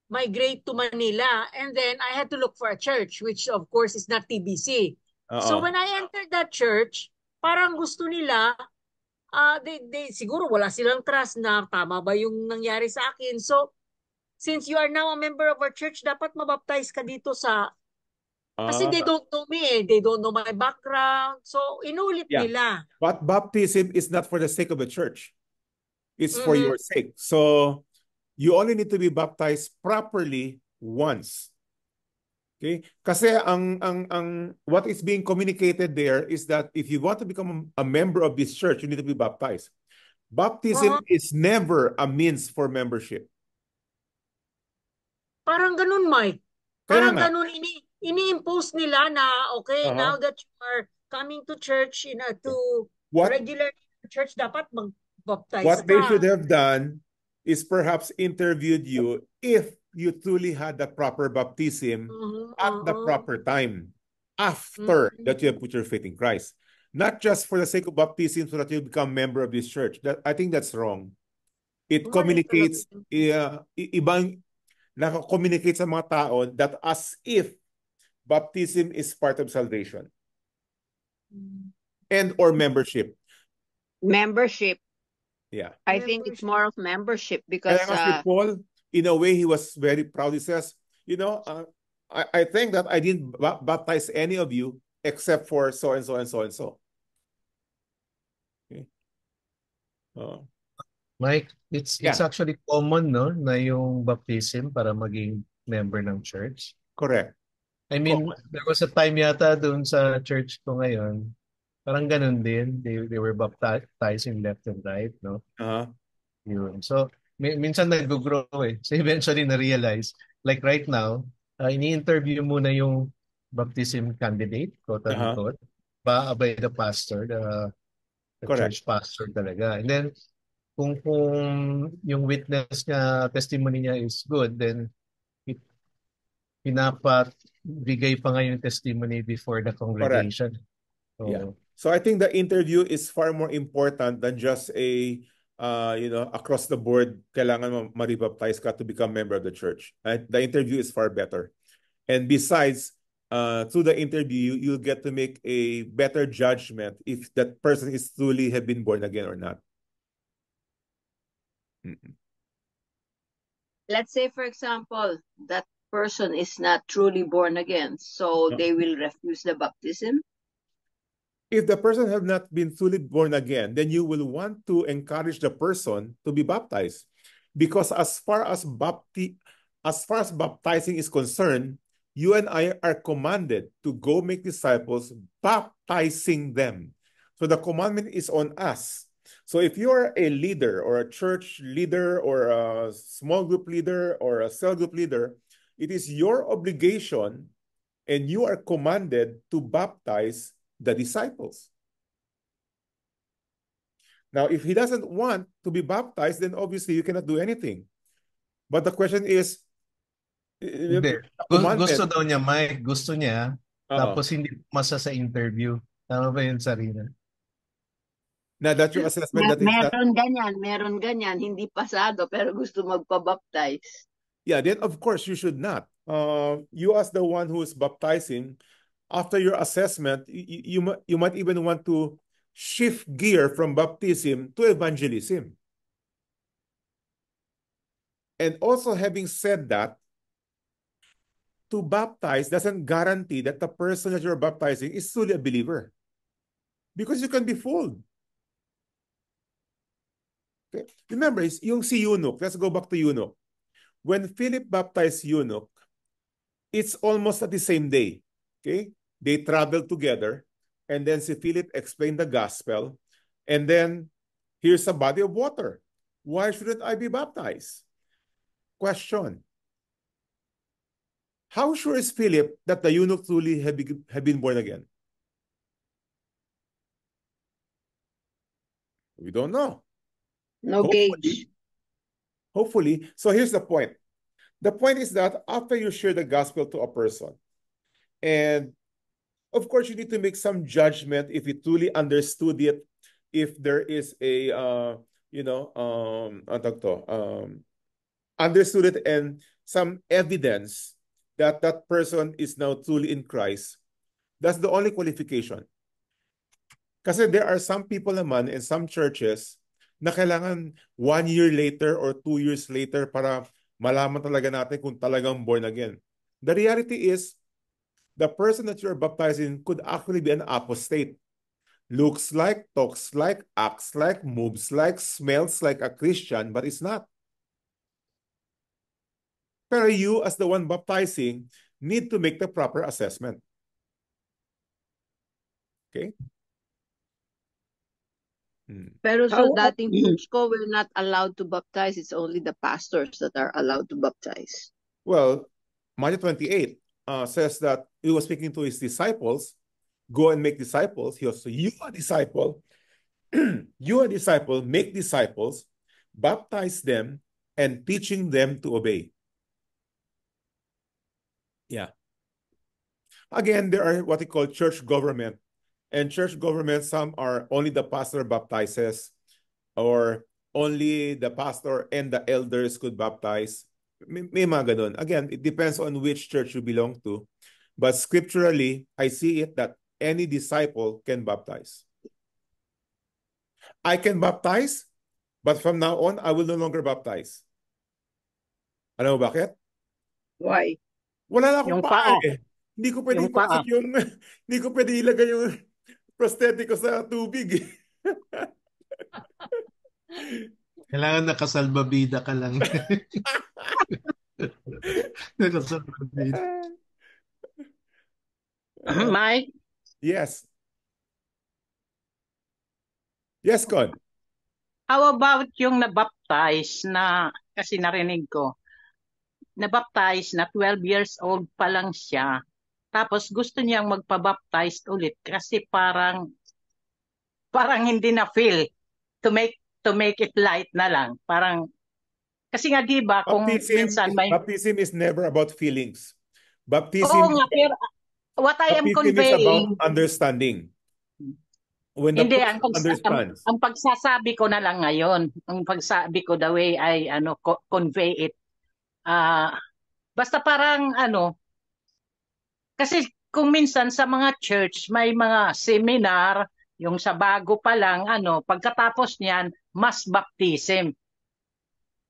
migrate to Manila and then I had to look for a church which of course is not TBC. Uh -oh. So when I entered that church, parang gusto nila uh, they, they siguro wala silang trust na tama ba yung nangyari sa akin. So since you are now a member of our church, dapat mabaptize ka dito sa... Ah, kasi uh, they don't know me eh. They don't know my background. So, inulit yeah. nila. But baptism is not for the sake of the church. It's mm -hmm. for mm-hmm. your sake. So, you only need to be baptized properly once. Okay? Kasi ang, ang, ang, what is being communicated there is that if you want to become a member of this church, you need to be baptized. Baptism uh -huh. is never a means for membership. Parang ganun, Mike. Parang Kaya ganun, ini, ini-impose nila na, okay, uh-huh. now that you are coming to church, in a, to what, regular church, dapat mag-baptize What ka. they should have done is perhaps interviewed you if you truly had the proper baptism mm-hmm, at the uh-huh. proper time after mm-hmm. that you have put your faith in Christ. Not just for the sake of baptism so that you become member of this church. That I think that's wrong. It communicates uh, ibang nakakommunicate sa mga tao that as if baptism is part of salvation and or membership membership yeah i membership. think it's more of membership because uh, paul in a way he was very proud he says you know uh, I, I think that i didn't baptize any of you except for so and so and so and so okay uh, Mike, it's yeah. it's actually common no na yung baptism para maging member ng church. Correct. I mean, common. there was a time yata doon sa church ko ngayon, parang ganun din. They they were baptizing left and right, no? Uh-huh. Yun. So, min- minsan nag-grow eh. So eventually na-realize, like right now, uh, ini-interview muna yung baptism candidate, quote unquote, uh-huh. by, by the pastor, the, the church pastor talaga. And then kung kung yung witness niya testimony niya is good then it pinapat bigay pa nga yung testimony before the congregation so yeah. so i think the interview is far more important than just a uh, you know across the board kailangan ma-rebaptize ka to become member of the church right? the interview is far better and besides uh, through the interview, you, will get to make a better judgment if that person is truly have been born again or not. Let's say, for example, that person is not truly born again, so no. they will refuse the baptism. If the person has not been truly born again, then you will want to encourage the person to be baptized, because as far as bapti- as far as baptizing is concerned, you and I are commanded to go make disciples, baptizing them. So the commandment is on us so if you're a leader or a church leader or a small group leader or a cell group leader, it is your obligation and you are commanded to baptize the disciples. Now, if he doesn't want to be baptized, then obviously you cannot do anything. But the question is, eh, eh, Gusto daw niya, Mike. Gusto niya. Uh-oh. Tapos hindi masa sa interview. Tama ba yun, Sarina? na that's your assessment that meron is meron that... ganyan meron ganyan hindi pasado pero gusto magpabaptize yeah then of course you should not uh, you as the one who is baptizing after your assessment you, you you might even want to shift gear from baptism to evangelism and also having said that to baptize doesn't guarantee that the person that you're baptizing is truly a believer because you can be fooled Okay? Remember, yung si eunuch, let's go back to eunuch. When Philip baptized eunuch, it's almost at the same day. Okay? They traveled together, and then si Philip explained the gospel, and then here's a body of water. Why shouldn't I be baptized? Question. How sure is Philip that the eunuch truly have, have been born again? We don't know. No hopefully, gauge. Hopefully. So here's the point. The point is that after you share the gospel to a person, and of course you need to make some judgment if he truly understood it, if there is a uh, you know, um, um understood it and some evidence that that person is now truly in Christ. That's the only qualification. Because there are some people man, in some churches na kailangan one year later or two years later para malaman talaga natin kung talagang born again. The reality is, the person that you're baptizing could actually be an apostate. Looks like, talks like, acts like, moves like, smells like a Christian, but it's not. Pero you, as the one baptizing, need to make the proper assessment. Okay? Mm. Pero so How dati Cusco are not allowed to baptize. It's only the pastors that are allowed to baptize. Well, Matthew 28 uh, says that he was speaking to his disciples, go and make disciples. He also, you are disciple, you are disciple, make disciples, baptize them, and teaching them to obey. Yeah. Again, there are what they call church government and church government, some are only the pastor baptizes, or only the pastor and the elders could baptize. May, may mga Again, it depends on which church you belong to. But scripturally, I see it that any disciple can baptize. I can baptize, but from now on, I will no longer baptize. Ano ba bakit? Why? Wala na akong yung paa. paa. Eh. Hindi ko pwede yung pasok yung, hindi ko pwede ilagay yung prosthetic ko sa tubig. Eh. Kailangan nakasalbabida ka lang. nakasalbabida. Uh-huh. Mike? Yes. Yes, God. How about yung nabaptize na, kasi narinig ko, nabaptize na 12 years old pa lang siya, tapos gusto niyang magpabaptize ulit kasi parang parang hindi na feel to make to make it light na lang. Parang kasi nga 'di ba kung baptism, minsan may baptism is never about feelings. Baptism Oo nga, pero what I am conveying is about understanding. When the hindi, ang, pagsa- ang pagsasabi ko na lang ngayon, ang pagsabi ko the way I ano co- convey it. Uh, basta parang ano, kasi kung minsan sa mga church, may mga seminar, yung sa bago pa lang, ano, pagkatapos niyan, mass baptism.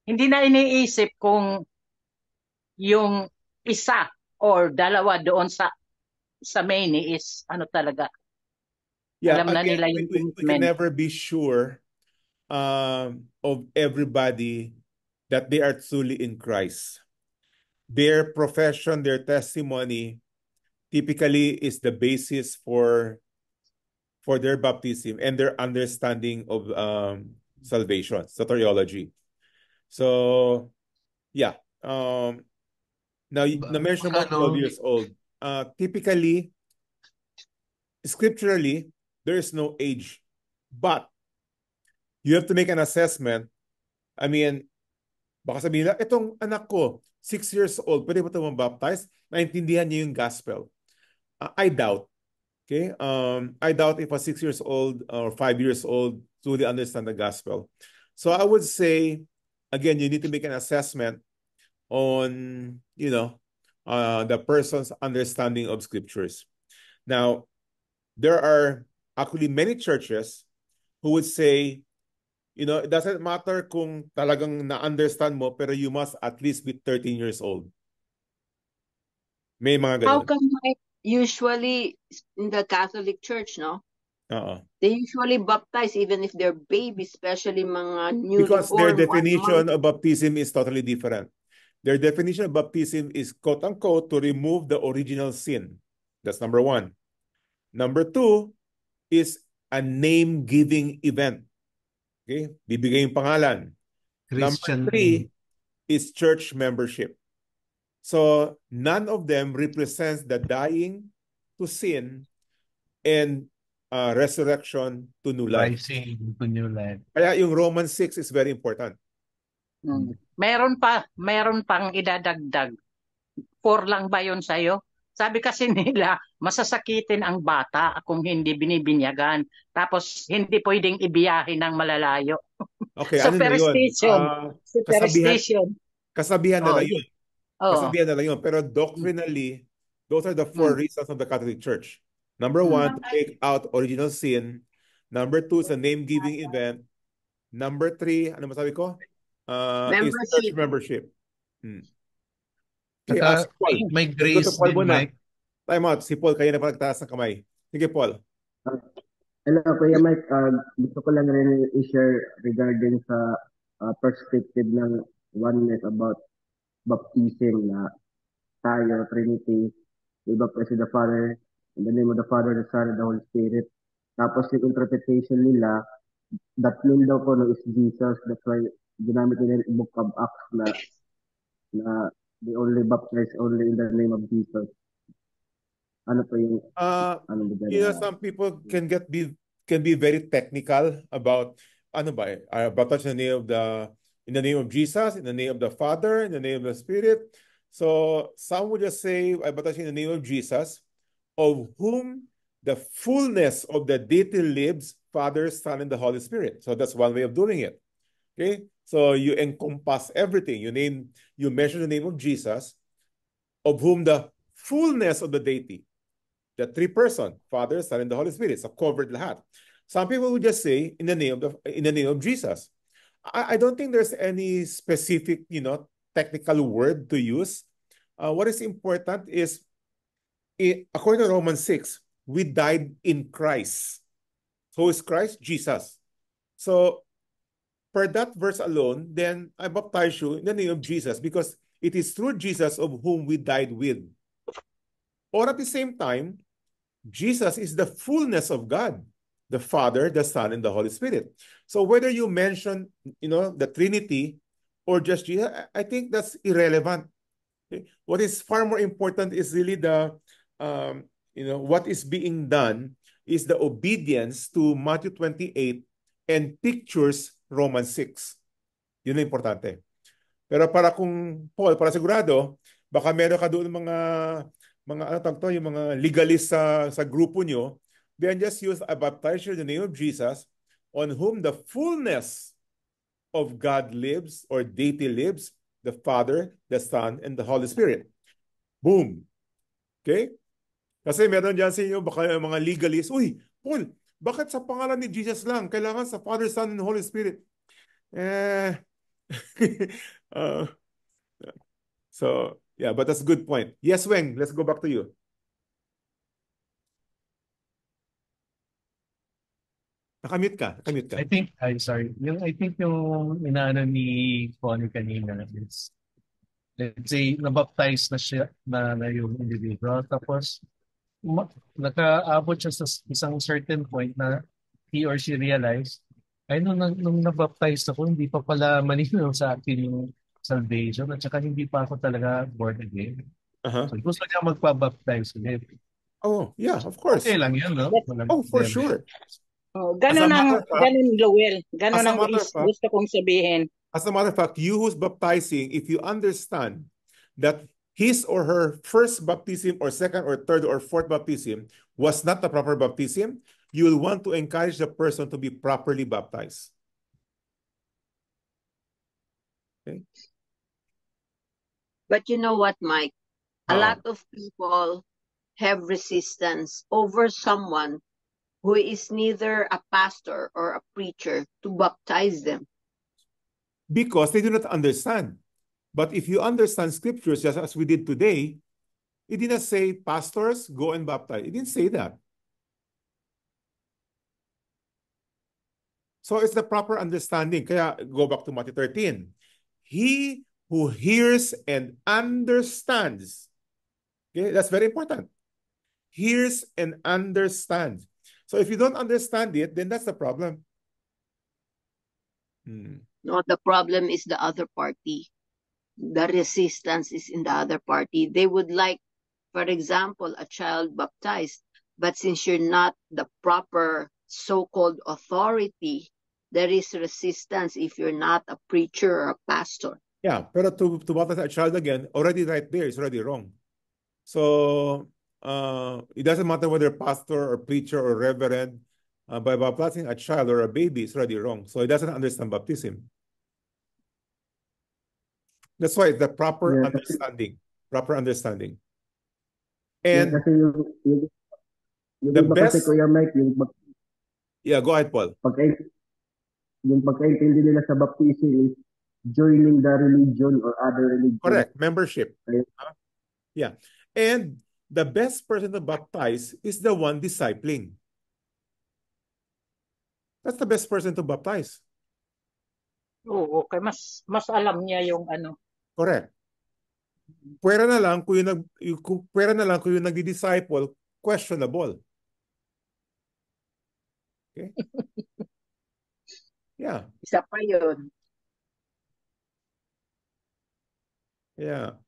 Hindi na iniisip kung yung isa or dalawa doon sa sa main is ano talaga. Yeah, Alam na nila yung we, we, we can never be sure um, of everybody that they are truly in Christ. Their profession, their testimony typically is the basis for for their baptism and their understanding of um, salvation, soteriology. So, yeah. Um, now, you mention mentioned about 12 years old. Uh, typically, scripturally, there is no age, but you have to make an assessment. I mean, baka sabihin nila, itong anak ko, 6 years old, pwede ba ito mabaptize? Naintindihan niya yung gospel. I doubt. Okay, um, I doubt if a six years old or five years old truly understand the gospel. So I would say, again, you need to make an assessment on you know uh, the person's understanding of scriptures. Now, there are actually many churches who would say, you know, it doesn't matter kung talagang na-understand mo, pero you must at least be 13 years old. May mga ganun. How come usually in the Catholic Church, no? Uh-oh. They usually baptize even if they're babies, especially mga new Because their definition of baptism is totally different. Their definition of baptism is quote unquote to remove the original sin. That's number one. Number two is a name giving event. Okay? Bibigay yung pangalan. Christian. Number three is church membership. So none of them represents the dying to sin and uh, resurrection to new life. Rising to new life. Kaya yung Romans 6 is very important. Hmm. Meron pa, meron pang idadagdag. Four lang ba yun sa'yo? Sabi kasi nila, masasakitin ang bata kung hindi binibinyagan. Tapos hindi pwedeng ibiyahin ng malalayo. Okay, so, ano superstition. Uh, kasabihan, kasabihan oh, nila yun. Oo. Kasabihan na lang yun. Pero doctrinally, those are the four hmm. reasons of the Catholic Church. Number one, to mm. take out original sin. Number two, sa name-giving event. Number three, ano masabi ko? Uh, membership. Is church membership. Hmm. Okay, ask Paul. May grace Ito, Paul din, muna. Mike. Time out. Si Paul, kaya na pagtaas ng kamay. Sige, Paul. Hello, Kuya Mike. Uh, gusto ko lang rin i-share regarding sa uh, perspective ng oneness about baptism na tayo, Trinity, iba pa the Father, in the name of the Father, the Son, and the Holy Spirit. Tapos yung interpretation nila, datlin daw po no, is Jesus. That's why ginamit nila yung book of Acts na, na they only baptize only in the name of Jesus. Ano pa yung... Uh, ano ba you know, some people can get be can be very technical about ano ba eh, about the name of the In the name of Jesus, in the name of the Father, in the name of the Spirit. So some would just say, I baptize in the name of Jesus, of whom the fullness of the deity lives, Father, Son, and the Holy Spirit. So that's one way of doing it. Okay? So you encompass everything. You name, you measure the name of Jesus, of whom the fullness of the deity, the three person, Father, Son, and the Holy Spirit. So covered lahat. Some people would just say in the name of the, in the name of Jesus. I, don't think there's any specific, you know, technical word to use. Uh, what is important is, it, according to Romans 6, we died in Christ. Who is Christ? Jesus. So, per that verse alone, then I baptize you in the name of Jesus because it is through Jesus of whom we died with. Or at the same time, Jesus is the fullness of God. the Father, the Son, and the Holy Spirit. So whether you mention, you know, the Trinity or just Jesus, I think that's irrelevant. Okay? What is far more important is really the, um, you know, what is being done is the obedience to Matthew 28 and pictures Romans 6. Yun ang importante. Pero para kung Paul, para sigurado, baka meron ka doon mga mga ano tag yung mga legalist sa sa grupo nyo then just use I baptize you in the name of Jesus, on whom the fullness of God lives or deity lives, the Father, the Son, and the Holy Spirit. Boom. Okay? Kasi meron dyan sa inyo, baka yung mga legalists, uy, Paul, bakit sa pangalan ni Jesus lang? Kailangan sa Father, Son, and Holy Spirit. Eh, uh, so, yeah, but that's a good point. Yes, Weng, let's go back to you. Nakamute ka, nakamute ka. I think, I'm sorry. Yung, I think yung inaano ni Connie kanina is, let's say, nabaptize na siya na, na yung individual. Tapos, ma- nakaabot siya sa isang certain point na he or she realized, ay, nung, nung nabaptize ako, hindi pa pala malinaw sa akin yung salvation at saka hindi pa ako talaga born again. Uh-huh. So, gusto niya magpa-baptize ulit. Oh, yeah, of course. Okay lang yun, no? Walang oh, for sure. Oh, ganon ang, ganon Lowell. Ganon ang gusto kong sabihin. As a matter of fact, you who's baptizing, if you understand that his or her first baptism or second or third or fourth baptism was not the proper baptism, you will want to encourage the person to be properly baptized. Okay. But you know what, Mike? A lot of people have resistance over someone who is neither a pastor or a preacher to baptize them. Because they do not understand. But if you understand scriptures, just as we did today, it did not say pastors go and baptize. It didn't say that. So it's the proper understanding. Kaya go back to Matthew 13. He who hears and understands. Okay, that's very important. Hears and understands. So if you don't understand it, then that's the problem. Hmm. No, the problem is the other party. The resistance is in the other party. They would like, for example, a child baptized, but since you're not the proper so-called authority, there is resistance if you're not a preacher or a pastor. Yeah, but to, to baptize a child again, already right there is already wrong. So uh, it doesn't matter whether pastor or preacher or reverend, uh, by baptizing a child or a baby is already wrong. So he doesn't understand baptism. That's why it's the proper yeah, understanding, proper understanding. And yeah, you, you, you the best... Mike, yung, yeah, go ahead, Paul. yung pagkaintindi nila sa baptism is joining the religion or other religion. Correct, membership. Right? Yeah. And the best person to baptize is the one discipling. That's the best person to baptize. Oo, okay. Mas, mas alam niya yung ano. Correct. Pwera na lang kung yung, nag, yung, pwera na lang kung yung nagdi-disciple, questionable. Okay? yeah. Isa pa yun. Yeah.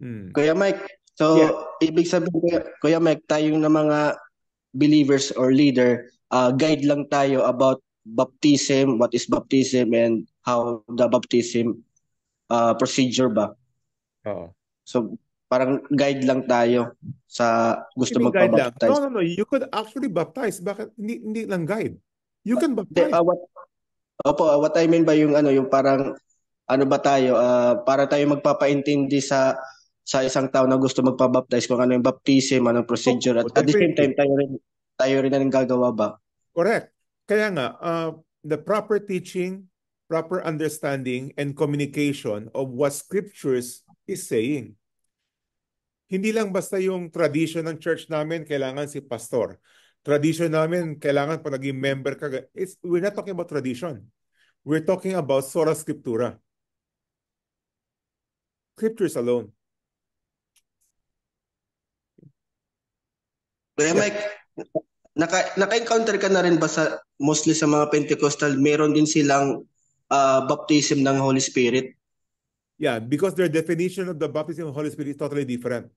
Hmm. Kaya Mike, So, yeah. ibig sabihin, Kuya, Kuya Mike, tayong na mga believers or leader, uh, guide lang tayo about baptism, what is baptism, and how the baptism uh, procedure ba. Oo. So, parang guide lang tayo sa gusto magpabaptize. No, no, no. You could actually baptize. Bakit hindi, hindi lang guide? You can ah, baptize. Uh, what, opo, what I mean ba yung ano, yung parang ano ba tayo, uh, para tayo magpapaintindi sa sa isang tao na gusto magpabaptize kung ano yung baptism, anong procedure oh, at at the same time tayo rin tayo rin na rin gagawa ba? Correct. Kaya nga uh, the proper teaching, proper understanding and communication of what scriptures is saying. Hindi lang basta yung tradition ng church namin kailangan si pastor. Tradition namin kailangan pa naging member ka. It's, we're not talking about tradition. We're talking about sola scriptura. Scriptures alone. Pero yeah. Mike, naka, naka-encounter ka na rin ba sa, mostly sa mga Pentecostal, meron din silang uh, baptism ng Holy Spirit? Yeah, because their definition of the baptism of the Holy Spirit is totally different.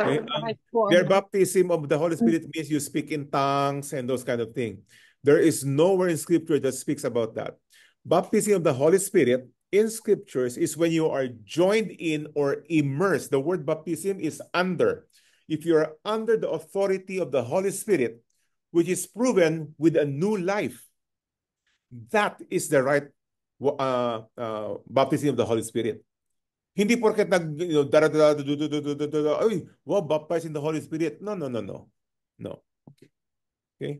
Ah, eh, okay? Um, their baptism of the Holy Spirit means you speak in tongues and those kind of thing. There is nowhere in Scripture that speaks about that. Baptism of the Holy Spirit in Scriptures is when you are joined in or immersed. The word baptism is under. if you are under the authority of the Holy Spirit, which is proven with a new life. That is the right uh, uh, baptism of the Holy Spirit. Hindi porket nag, you know, da da da da da da da. ay, wow, baptized in the Holy Spirit. No, no, no, no. No. Okay. okay.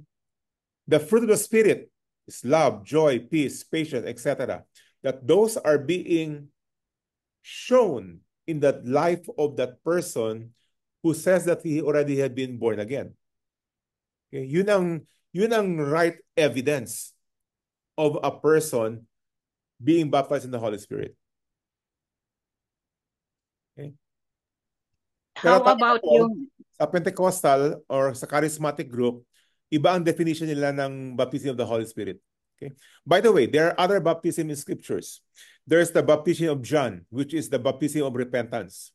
The fruit of the Spirit is love, joy, peace, patience, etc. That those are being shown in the life of that person who says that he already had been born again. Okay, yun ang yun ang right evidence of a person being baptized in the Holy Spirit. Okay. Pero How about po, yung sa Pentecostal or sa charismatic group, iba ang definition nila ng baptism of the Holy Spirit. Okay. By the way, there are other baptism in scriptures. There's the baptism of John, which is the baptism of repentance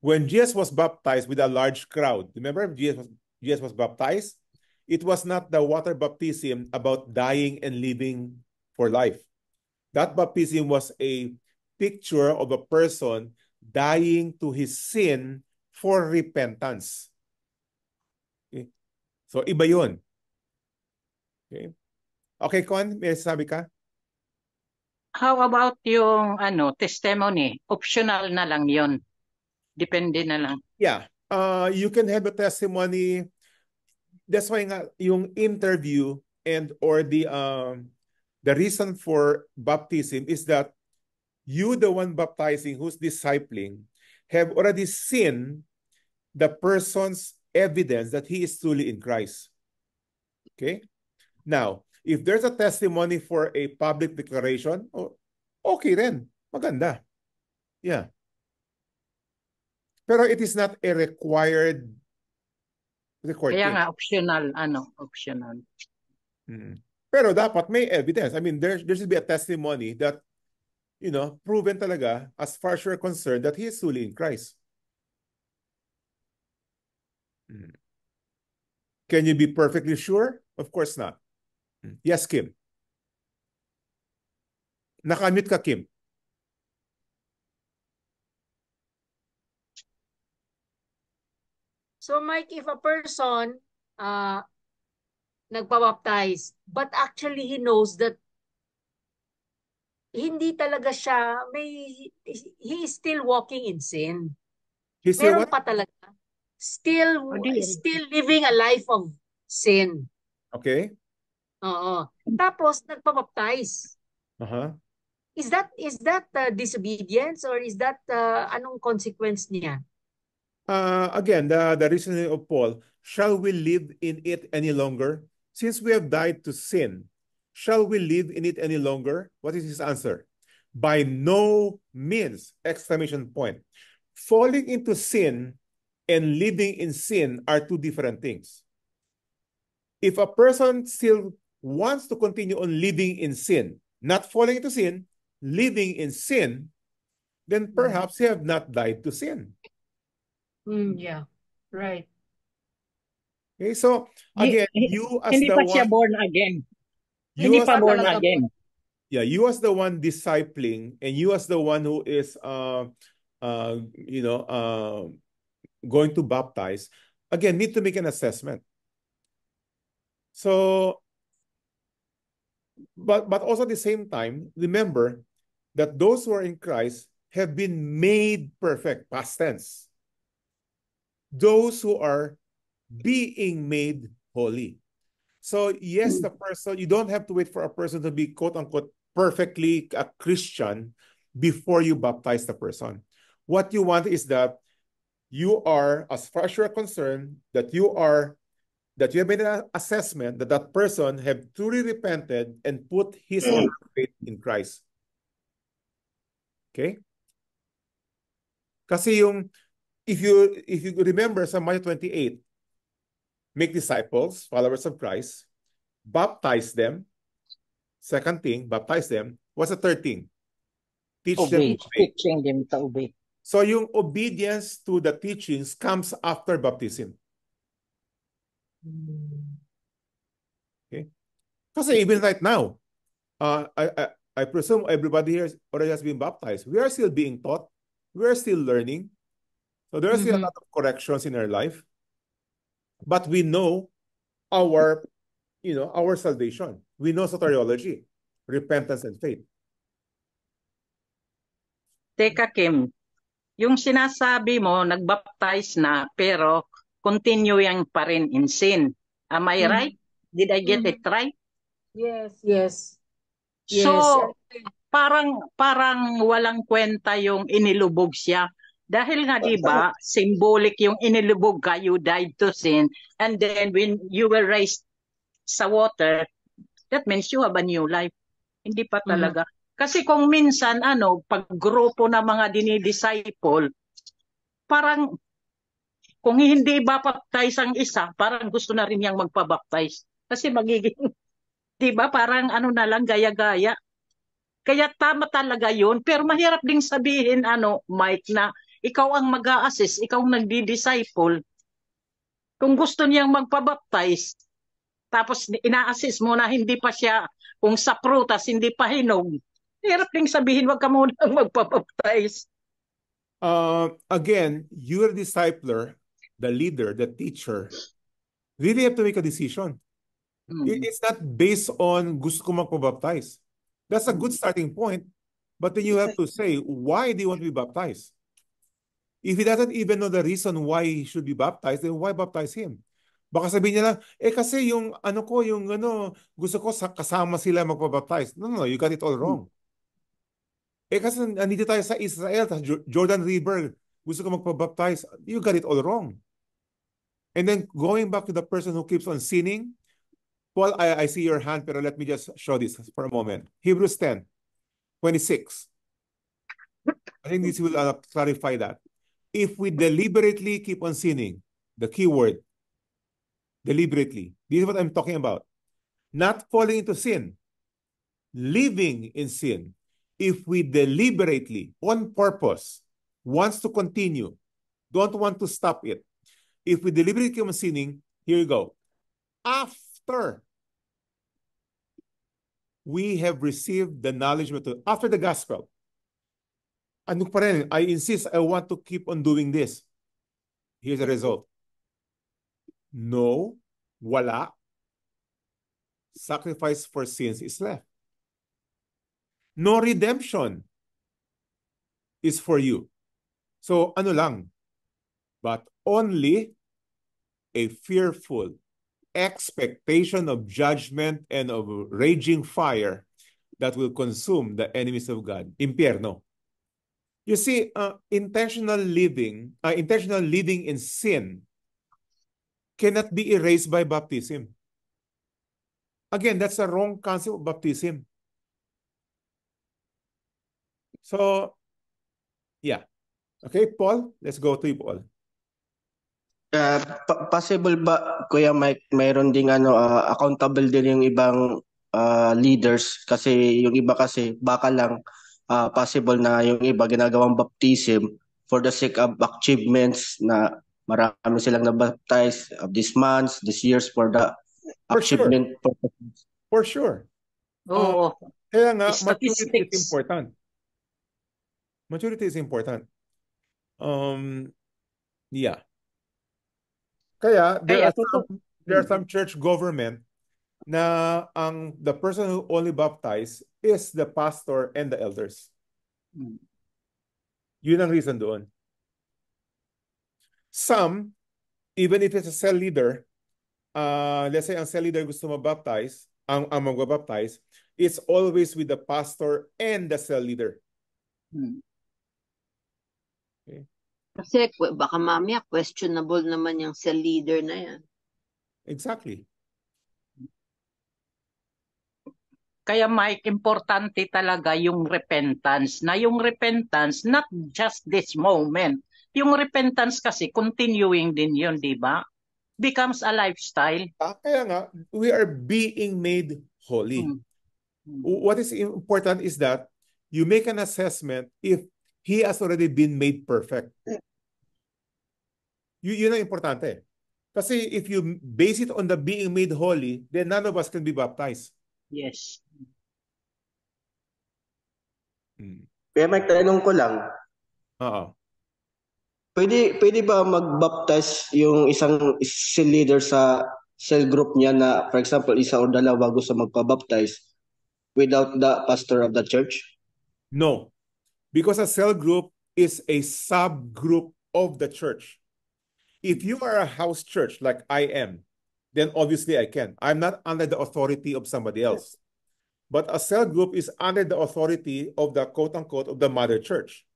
when Jesus was baptized with a large crowd, remember Jesus was, Jesus was baptized? It was not the water baptism about dying and living for life. That baptism was a picture of a person dying to his sin for repentance. Okay. So iba yun. Okay. Okay, Kwan, may sabi ka? How about yung ano testimony? Optional na lang yon Depende na lang. Yeah. Uh, you can have a testimony. That's why nga, yung interview and or the um, the reason for baptism is that you, the one baptizing who's discipling, have already seen the person's evidence that he is truly in Christ. Okay? Now, if there's a testimony for a public declaration, oh, okay then, maganda. Yeah. Pero it is not a required recording. Kaya nga, optional. Ano, optional. Hmm. Pero dapat may evidence. I mean, there, there should be a testimony that, you know, proven talaga as far as you're concerned that he is truly in Christ. Hmm. Can you be perfectly sure? Of course not. Mm. Yes, Kim. Nakamute ka, Kim. So Mike, if a person uh, nagpabaptize, but actually he knows that hindi talaga siya, may, he is still walking in sin. He still Meron what? pa talaga. Still, oh, still living a life of sin. Okay. Oo. Tapos nagpabaptize. Uh-huh. Is that is that uh, disobedience or is that uh, anong consequence niya? Uh, again, the, the reasoning of Paul, shall we live in it any longer? Since we have died to sin, shall we live in it any longer? What is his answer? By no means! Exclamation point. Falling into sin and living in sin are two different things. If a person still wants to continue on living in sin, not falling into sin, living in sin, then mm-hmm. perhaps he have not died to sin. Mm, yeah, right. Okay, so again, he, you as hindi the pa one, siya born again. You hindi pa born again. Yeah, you as the one discipling and you as the one who is uh uh you know uh going to baptize again need to make an assessment. So but but also at the same time remember that those who are in Christ have been made perfect past tense those who are being made holy. So, yes, the person, you don't have to wait for a person to be quote unquote perfectly a Christian before you baptize the person. What you want is that you are, as far as you're concerned, that you are that you have made an assessment that that person have truly repented and put his or faith in Christ. Okay? Kasi yung if you if you remember Psalm 28, make disciples, followers of Christ, baptize them. Second thing, baptize them. What's the third thing? Teach obey. them to obey. Teaching them to obey. So yung obedience to the teachings comes after baptism. Okay? because even right now, uh, I, I, I presume everybody here already has been baptized. We are still being taught. We are still learning. So there's mm-hmm. a lot of corrections in our life. But we know our, you know, our salvation. We know soteriology, repentance and faith. Teka Kim, yung sinasabi mo nagbaptize na pero continuing pa rin in sin. Am I mm-hmm. right? Did I get mm-hmm. it right? Yes, yes. So yes. parang parang walang kwenta yung inilubog siya dahil nga, di ba, symbolic yung inilubog ka, you died to sin, and then when you were raised sa water, that means you have a new life. Hindi pa mm-hmm. talaga. Mm-hmm. Kasi kung minsan, ano, pag grupo na mga dinidisciple, parang, kung hindi babaptize ang isa, parang gusto na rin niyang magpabaptize. Kasi magiging, di ba, parang ano na lang, gaya-gaya. Kaya tama talaga yun. Pero mahirap ding sabihin, ano, Mike, na ikaw ang mag assess ikaw ang nagdi-disciple. Kung gusto niyang magpabaptize, tapos ina-assess mo na hindi pa siya, kung sa prutas, hindi pa hinog, hirap ding sabihin, wag ka muna magpabaptize. Uh, again, your discipler, the leader, the teacher, really have to make a decision. Mm. It's not based on gusto ko magpabaptize. That's a good starting point. But then you have to say, why do you want to be baptized? If he doesn't even know the reason why he should be baptized, then why baptize him? Baka sabihin niya lang, eh kasi yung ano ko, yung ano, gusto ko sa, kasama sila magpabaptize. No, no, you got it all hmm. wrong. Eh kasi nandito tayo sa Israel, Jordan River, gusto ko magpabaptize. You got it all wrong. And then going back to the person who keeps on sinning, Paul, I, I see your hand, pero let me just show this for a moment. Hebrews 10, 26. I think this will uh, clarify that. if we deliberately keep on sinning, the key word, deliberately. This is what I'm talking about. Not falling into sin, living in sin. If we deliberately, on purpose, wants to continue, don't want to stop it. If we deliberately keep on sinning, here you go. After we have received the knowledge after the gospel, ano pa rin, I insist, I want to keep on doing this. Here's the result. No, wala, sacrifice for sins is left. No redemption is for you. So ano lang, but only a fearful expectation of judgment and of raging fire that will consume the enemies of God. Impierno. You see, uh, intentional living, uh, intentional living in sin cannot be erased by baptism. Again, that's a wrong concept of baptism. So, yeah. Okay, Paul, let's go to you, Paul. Uh, pa- possible ba, Kuya Mike, mayroon ding ano, uh, accountable din yung ibang uh, leaders kasi yung iba kasi baka lang uh, possible na yung iba ginagawang baptism for the sake of achievements na marami silang nabaptize of this month, this years for the for achievement sure. purposes. For sure. Oo. Oh, uh, kaya nga, maturity is important. Maturity is important. Um, yeah. Kaya, there, kaya, are, some, there are some church government na ang the person who only baptize is the pastor and the elders. Hmm. Yun ang reason doon. Some, even if it's a cell leader, uh, let's say ang cell leader gusto mabaptize, ang, ang magbabaptize, it's always with the pastor and the cell leader. Hmm. Okay. Kasi baka mamaya questionable naman yung cell leader na yan. Exactly. Kaya Mike, importante talaga yung repentance. Na yung repentance, not just this moment. Yung repentance kasi, continuing din yun, di ba? Becomes a lifestyle. Ah, kaya nga, we are being made holy. Hmm. hmm. What is important is that you make an assessment if he has already been made perfect. You, yun ang importante. Kasi if you base it on the being made holy, then none of us can be baptized. Yes. Hmm. Kaya Mike, tanong ko lang. Oo. Pwede, pwede ba mag-baptize yung isang cell leader sa cell group niya na, for example, isa o dalawa gusto magpa-baptize without the pastor of the church? No. Because a cell group is a subgroup of the church. If you are a house church like I am, then obviously I can. I'm not under the authority of somebody else. But a cell group is under the authority of the quote unquote of the mother church.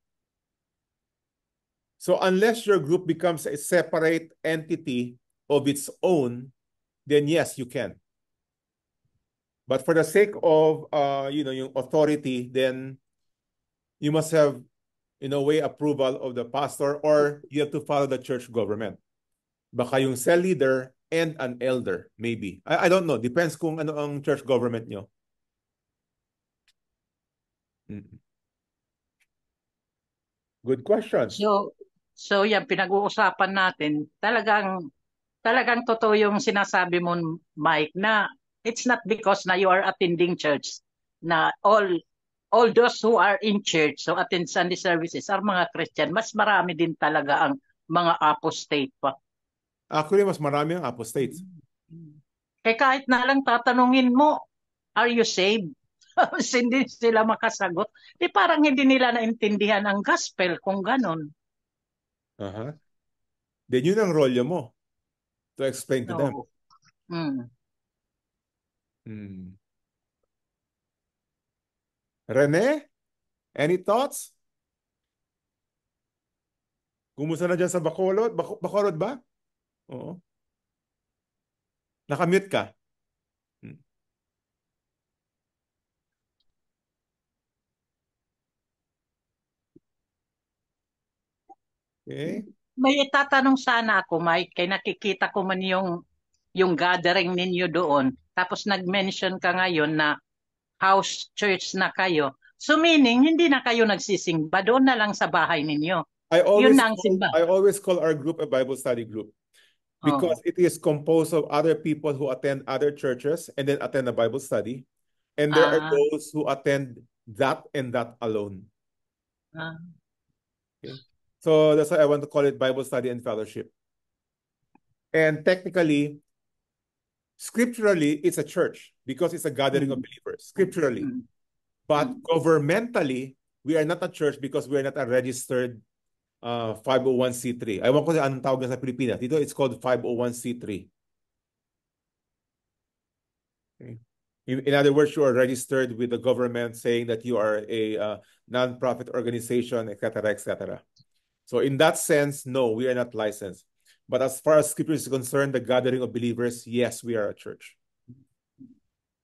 So unless your group becomes a separate entity of its own, then yes, you can. But for the sake of uh, you know your authority, then you must have in a way approval of the pastor or you have to follow the church government. Baka yung cell leader and an elder, maybe. I, I don't know. Depends kung ano ang church government nyo. Good question. So, so yan, pinag-uusapan natin. Talagang, talagang totoo yung sinasabi mo, Mike, na it's not because na you are attending church na all all those who are in church, so attend Sunday services, are mga Christian. Mas marami din talaga ang mga apostate pa Actually, mas marami ang apostates. Kaya kahit na lang tatanungin mo, are you saved? hindi sila makasagot. Di eh, parang hindi nila naintindihan ang gospel kung ganun. Aha. Uh-huh. Then yun ang role mo to explain to them. Mm. Mm. Rene, any thoughts? Kumusta na dyan sa Bacolod? Bac- Bacolod ba? Oo. Nakamute ka. Hmm. Okay. May itatanong sana ako, Mike, kay nakikita ko man yung yung gathering ninyo doon. Tapos nag-mention ka ngayon na house church na kayo. So meaning, hindi na kayo nagsisimba. Doon na lang sa bahay ninyo. I always, Yun na simba. I always call our group a Bible study group. Oh. because is composed of other people who attend other churches and then attend a Bible study. And there uh are ah. those who attend that and that alone. uh ah. Okay. So that's why I want to call it Bible study and fellowship. And technically, scripturally, it's a church because it's a gathering mm-hmm. of believers, scripturally. Mm-hmm. But mm-hmm. governmentally, we are not a church because we are not a registered 501c3. Uh, Ewan ko anong tawag na sa Pilipinas. Dito, it's called 501c3. Okay. In, in other words, you are registered with the government saying that you are a uh, non-profit organization, etc., etc. So in that sense, no, we are not licensed. But as far as Scripture is concerned, the gathering of believers, yes, we are a church.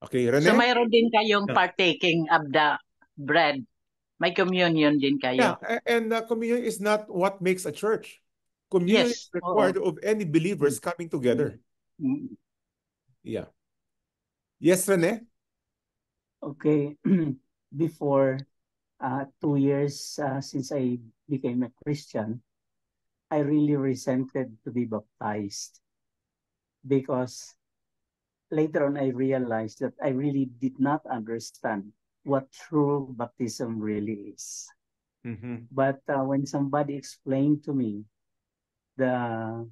Okay, Rene? So mayroon din kayong partaking of the bread May communion din kayo. Yeah, and uh, communion is not what makes a church. Communion yes. is required Oo. of any believers coming together. mm Yeah. Yes, Rene? Okay. Before uh, two years uh, since I became a Christian, I really resented to be baptized because later on I realized that I really did not understand what true baptism really is. Mm-hmm. But uh, when somebody explained to me the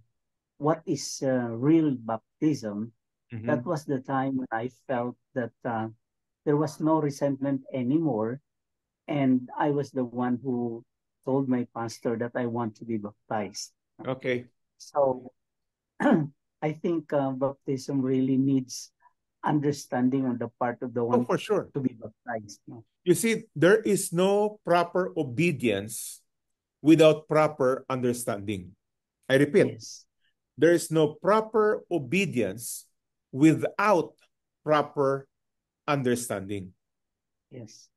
what is uh, real baptism, mm-hmm. that was the time when I felt that uh, there was no resentment anymore, and I was the one who told my pastor that I want to be baptized. Okay. So I think uh, baptism really needs understanding on the part of the oh, one oh, for sure. to be baptized. No? You see, there is no proper obedience without proper understanding. I repeat, yes. there is no proper obedience without proper understanding. Yes.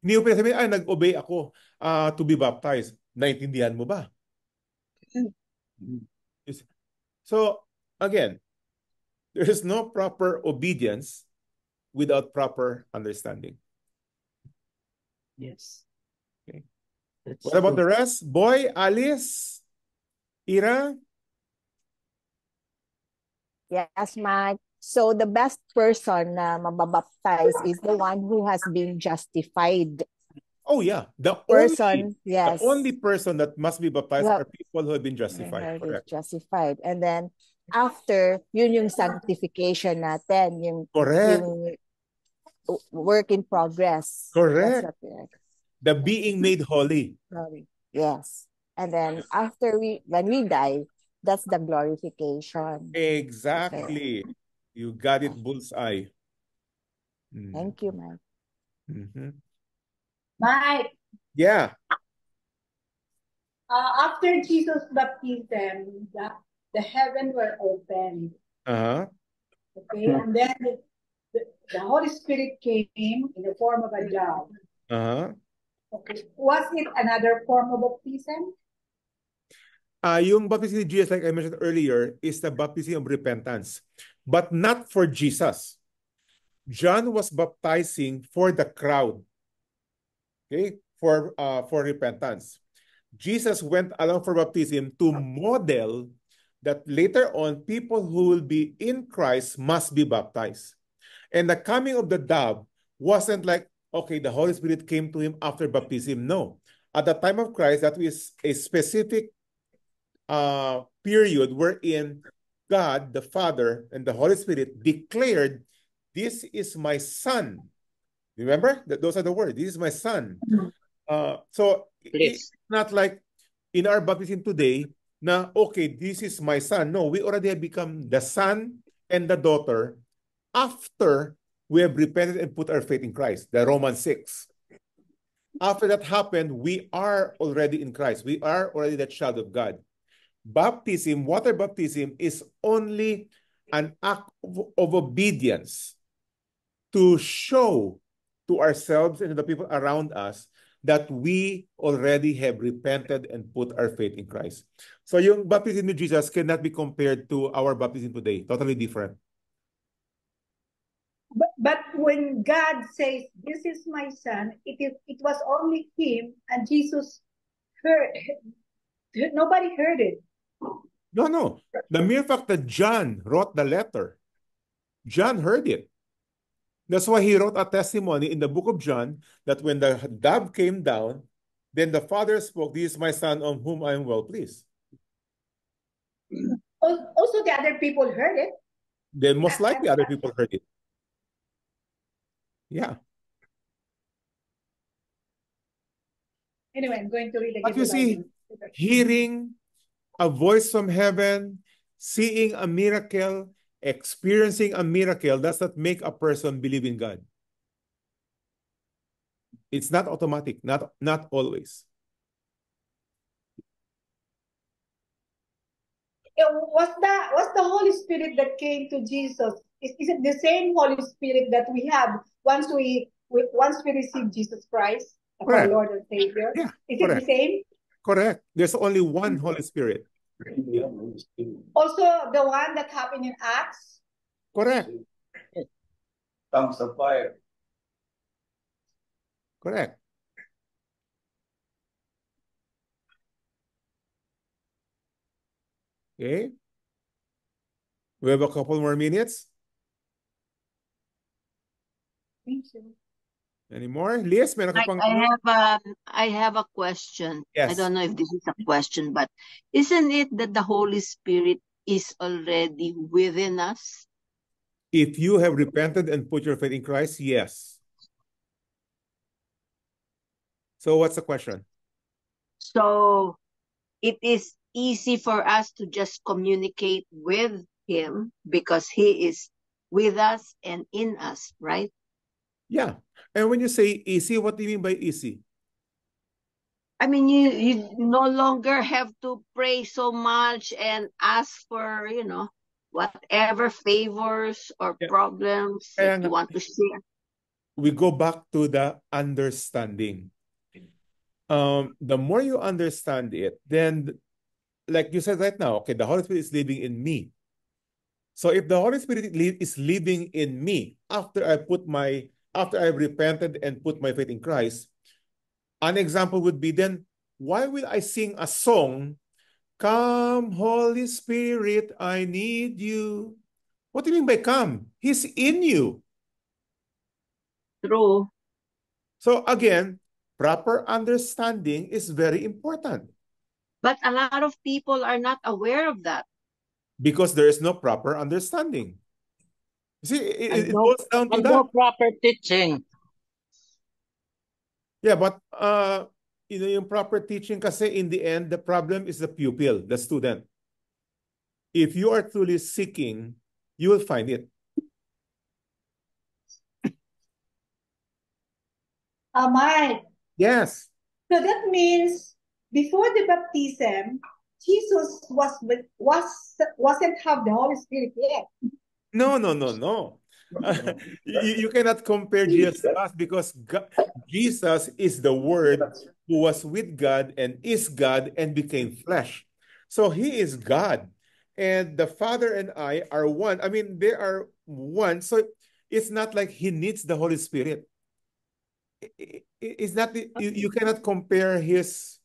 Hindi mo pinasabihin, ay, nag-obey ako uh, to be baptized. Naintindihan mo ba? Mm. So, again, There is no proper obedience without proper understanding. Yes. Okay. That's what true. about the rest? Boy, Alice, Ira? Yes, ma'am. So the best person na mababaptize is the one who has been justified. Oh yeah, the person, only, yes, the only person that must be baptized well, are people who have been justified. Correct. Justified, and then after, yun yung sanctification natin. Yung, Correct. Yung work in progress. Correct. The being made holy. Sorry. Yes. And then after we, when we die, that's the glorification. Exactly. Okay. You got it bullseye. Mm. Thank you, Mike. Mm-hmm. Mike. Yeah. Uh, after Jesus' baptism, the heaven were opened. Uh-huh. Okay, and then the, the, the, Holy Spirit came in the form of a dove. Uh-huh. Okay. Was it another form of baptism? Uh, yung baptism of Jesus, like I mentioned earlier, is the baptism of repentance, but not for Jesus. John was baptizing for the crowd, okay, for uh, for repentance. Jesus went along for baptism to model that later on people who will be in Christ must be baptized. And the coming of the dove wasn't like, okay, the Holy Spirit came to him after baptism. No. At the time of Christ, that was a specific uh, period wherein God, the Father, and the Holy Spirit declared, This is my Son. Remember? those are the words. This is my Son. Mm-hmm. Uh, so it's not like in our baptism today, na, okay, this is my son. No, we already have become the son and the daughter after we have repented and put our faith in Christ, the Romans 6. After that happened, we are already in Christ. We are already the child of God. Baptism, water baptism, is only an act of, of obedience to show to ourselves and to the people around us that we already have repented and put our faith in Christ. So yung baptism with Jesus cannot be compared to our baptism today. Totally different. But, but when God says, this is my son, it, is, it was only him and Jesus heard. Nobody heard it. No, no. The mere fact that John wrote the letter, John heard it. That's why he wrote a testimony in the book of John that when the dove came down, then the Father spoke, This is my Son on whom I am well pleased. Also, the other people heard it. Then most likely other people heard it. Yeah. Anyway, I'm going to read again. But you see, hearing a voice from heaven, seeing a miracle, experiencing a miracle does not make a person believe in God. It's not automatic, not, not always. Was that was the Holy Spirit that came to Jesus? Is, is it the same Holy Spirit that we have once we, we once we receive Jesus Christ, our Lord and Savior? Yeah, is correct. it the same? Correct. There's only one mm-hmm. Holy Spirit. Also, the one that happened in Acts. Correct. Tongues of fire. Correct. Okay. We have a couple more minutes. Thank you. Anymore? Liz, meron pang... I, have a, um, I have a question. Yes. I don't know if this is a question, but isn't it that the Holy Spirit is already within us? If you have repented and put your faith in Christ, yes. So what's the question? So it is easy for us to just communicate with him because he is with us and in us, right? Yeah. And when you say easy, what do you mean by easy? I mean, you, you no longer have to pray so much and ask for, you know, whatever favors or yeah. problems you want to share. We go back to the understanding. Um, the more you understand it, then, like you said right now, okay, the Holy Spirit is living in me. So if the Holy Spirit is living in me after I put my after I've repented and put my faith in Christ. An example would be then, why will I sing a song? Come, Holy Spirit, I need you. What do you mean by come? He's in you. True. So again, proper understanding is very important. But a lot of people are not aware of that. Because there is no proper understanding see, it, it no, goes down to that. No proper teaching. Yeah, but uh, you know, yung proper teaching kasi in the end, the problem is the pupil, the student. If you are truly seeking, you will find it. Am I? Yes. So that means before the baptism, Jesus was was wasn't have the Holy Spirit yet. No, no, no, no. you, you, cannot compare Jesus because God, Jesus is the Word who was with God and is God and became flesh. So he is God. And the Father and I are one. I mean, they are one. So it's not like he needs the Holy Spirit. It's not, you cannot compare his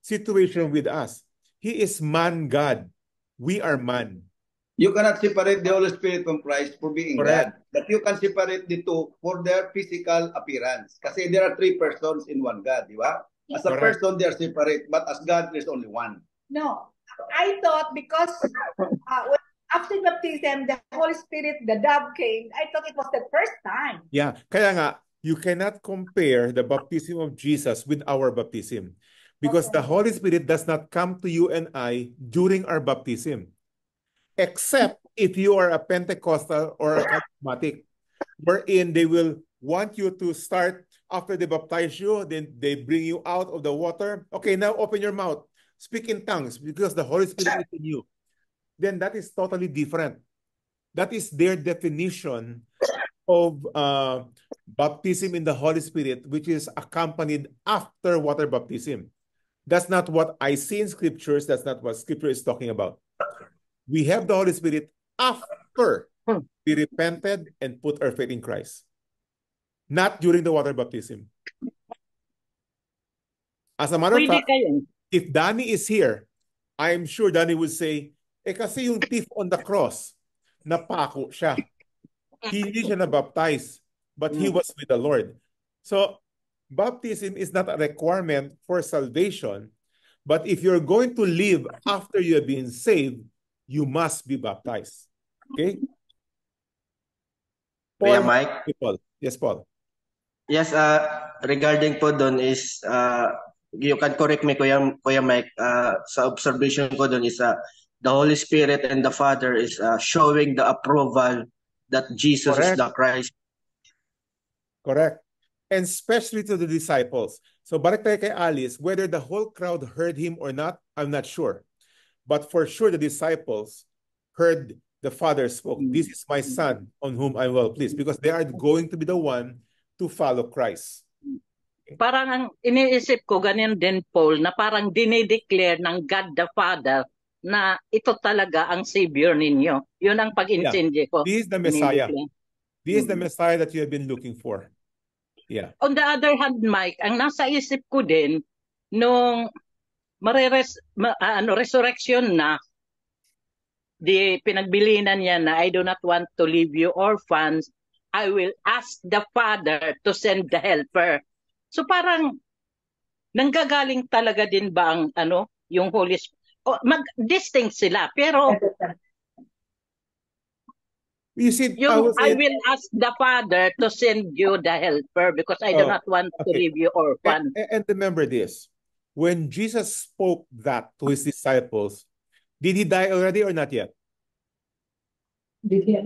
situation with us. He is man God. We are man. You cannot separate the Holy Spirit from Christ for being Correct. God. But you can separate the two for their physical appearance. Kasi there are three persons in one God, di ba? As a Correct. person, they are separate. But as God, there's only one. No. I thought because uh, when after baptism, the Holy Spirit, the dove came, I thought it was the first time. Yeah. Kaya nga, you cannot compare the baptism of Jesus with our baptism. Because okay. the Holy Spirit does not come to you and I during our baptism. except if you are a Pentecostal or a charismatic, wherein they will want you to start after they baptize you, then they bring you out of the water. Okay, now open your mouth, speak in tongues because the Holy Spirit is in you. Then that is totally different. That is their definition of uh, baptism in the Holy Spirit, which is accompanied after water baptism. That's not what I see in scriptures. That's not what scripture is talking about. we have the Holy Spirit after hmm. we repented and put our faith in Christ. Not during the water baptism. As a matter of fact, if Danny is here, I am sure Danny would say, eh kasi yung thief on the cross, napako siya. Hindi siya na nabaptize, but he hmm. was with the Lord. So, baptism is not a requirement for salvation, but if you're going to live after you have been saved, you must be baptized. Okay? Paul, yeah, Mike. Paul. Yes, Paul. Yes, uh, regarding po doon is, uh, you can correct me, Kuya, Kuya Mike, uh, sa observation ko doon is uh, the Holy Spirit and the Father is uh, showing the approval that Jesus Correct. is the Christ. Correct. And especially to the disciples. So balik tayo kay Alice, whether the whole crowd heard him or not, I'm not sure. But for sure, the disciples heard the Father spoke, This is my Son on whom I'm well pleased. Because they are going to be the one to follow Christ. Parang ang iniisip ko, ganyan din Paul, na parang dinideclare ng God the Father na ito talaga ang Savior ninyo. Yun ang pag-intindi yeah. ko. This is the Messiah. This is the mm-hmm. Messiah that you have been looking for. Yeah. On the other hand, Mike, ang nasa isip ko din, nung marires, ma, ah, ano, resurrection na di pinagbilinan niya na I do not want to leave you orphans. I will ask the Father to send the helper. So parang nanggagaling talaga din ba ang ano, yung Holy Spirit? O, mag-distinct sila, pero You said, yung, I, I will ask the Father to send you the helper because I do oh, not want okay. to leave you orphan. And, and remember this, when Jesus spoke that to his disciples, did he die already or not yet? Did he?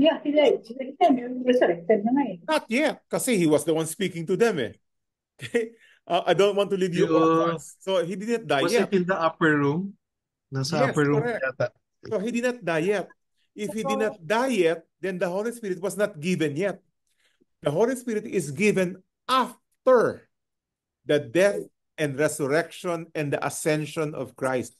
Yeah, he died. Resurrected na eh. Not yet, because he was the one speaking to them eh. Okay? Uh, I don't want to leave you So he didn't die was yet. Was it in the upper room? Nasa yes, upper room So he did not die yet. If he did not die yet, then the Holy Spirit was not given yet. The Holy Spirit is given after the death and resurrection and the ascension of Christ.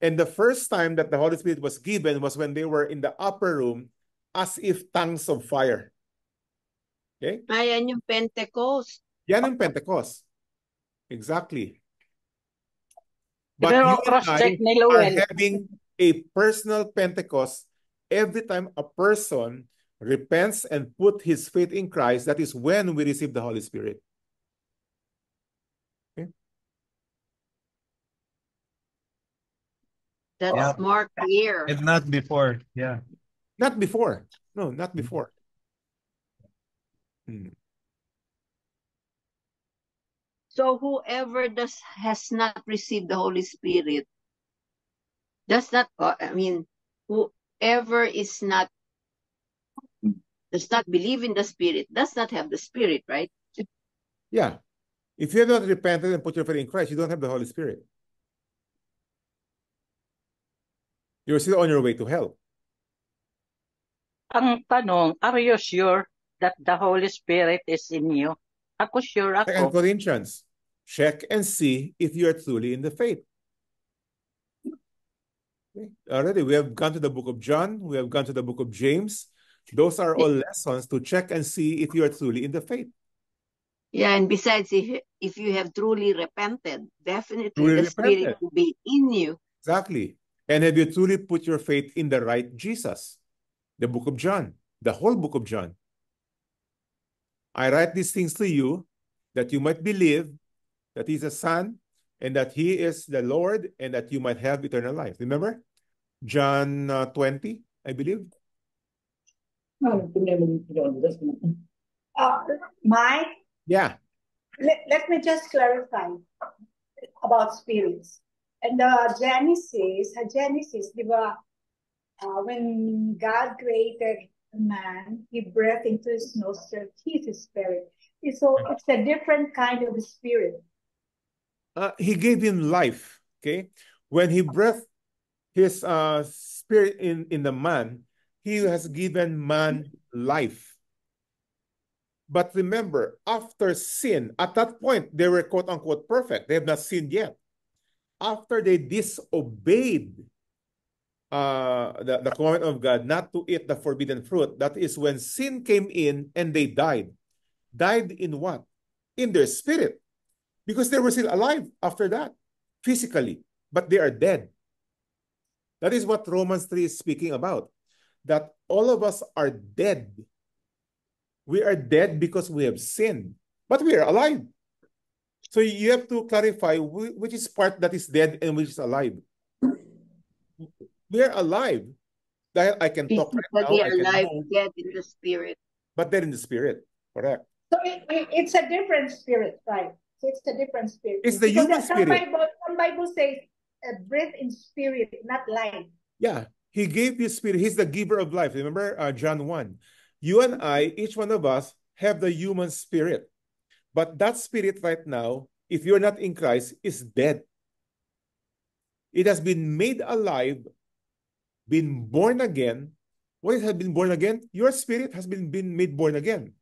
And the first time that the Holy Spirit was given was when they were in the upper room as if tongues of fire. Okay? Ayan ah, yung Pentecost. Yan yung Pentecost. Exactly. But Pero you and I ni are having a personal Pentecost every time a person repents and put his faith in Christ, that is when we receive the Holy Spirit. That's yeah. Mark year. And not before, yeah. Not before. No, not mm. before. Hmm. So whoever does has not received the Holy Spirit does not uh, I mean whoever is not does not believe in the Spirit does not have the Spirit, right? Yeah. If you have not repented and put your faith in Christ, you don't have the Holy Spirit. you're still on your way to hell. Ang tanong, are you sure that the Holy Spirit is in you? Ako sure ako. Second Corinthians, check and see if you are truly in the faith. Already, we have gone to the book of John. We have gone to the book of James. Those are all lessons to check and see if you are truly in the faith. Yeah, and besides, if, if you have truly repented, definitely truly the repented. Spirit will be in you. Exactly. And have you truly put your faith in the right Jesus? The book of John, the whole book of John. I write these things to you that you might believe that he's a son and that he is the Lord and that you might have eternal life. Remember? John uh, 20, I believe. Uh, Mike? Yeah. Let, let me just clarify about spirits. And the uh, Genesis, uh, Genesis, di uh, when God created man, he breathed into his nostrils his spirit. So mm-hmm. it's a different kind of spirit. Uh, he gave him life, okay? When he breathed his uh, spirit in, in the man, he has given man life. But remember, after sin, at that point, they were quote unquote perfect. They have not sinned yet after they disobeyed uh, the, the commandment of God not to eat the forbidden fruit, that is when sin came in and they died. Died in what? In their spirit. Because they were still alive after that, physically, but they are dead. That is what Romans 3 is speaking about. That all of us are dead. We are dead because we have sinned, but we are alive so you have to clarify which is part that is dead and which is alive. We're alive. I can talk right now. They're alive, dead in the spirit. But dead in the spirit, correct. So it, it, it's a different spirit, right? So it's a different spirit. It's the because human spirit. Some Bible, some Bible says, a uh, breath in spirit, not life. Yeah, he gave you spirit. He's the giver of life. Remember uh, John 1. You and I, each one of us, have the human spirit. But that spirit right now, if you're not in Christ, is dead. It has been made alive, been born again. What has been born again? Your spirit has been, been made born again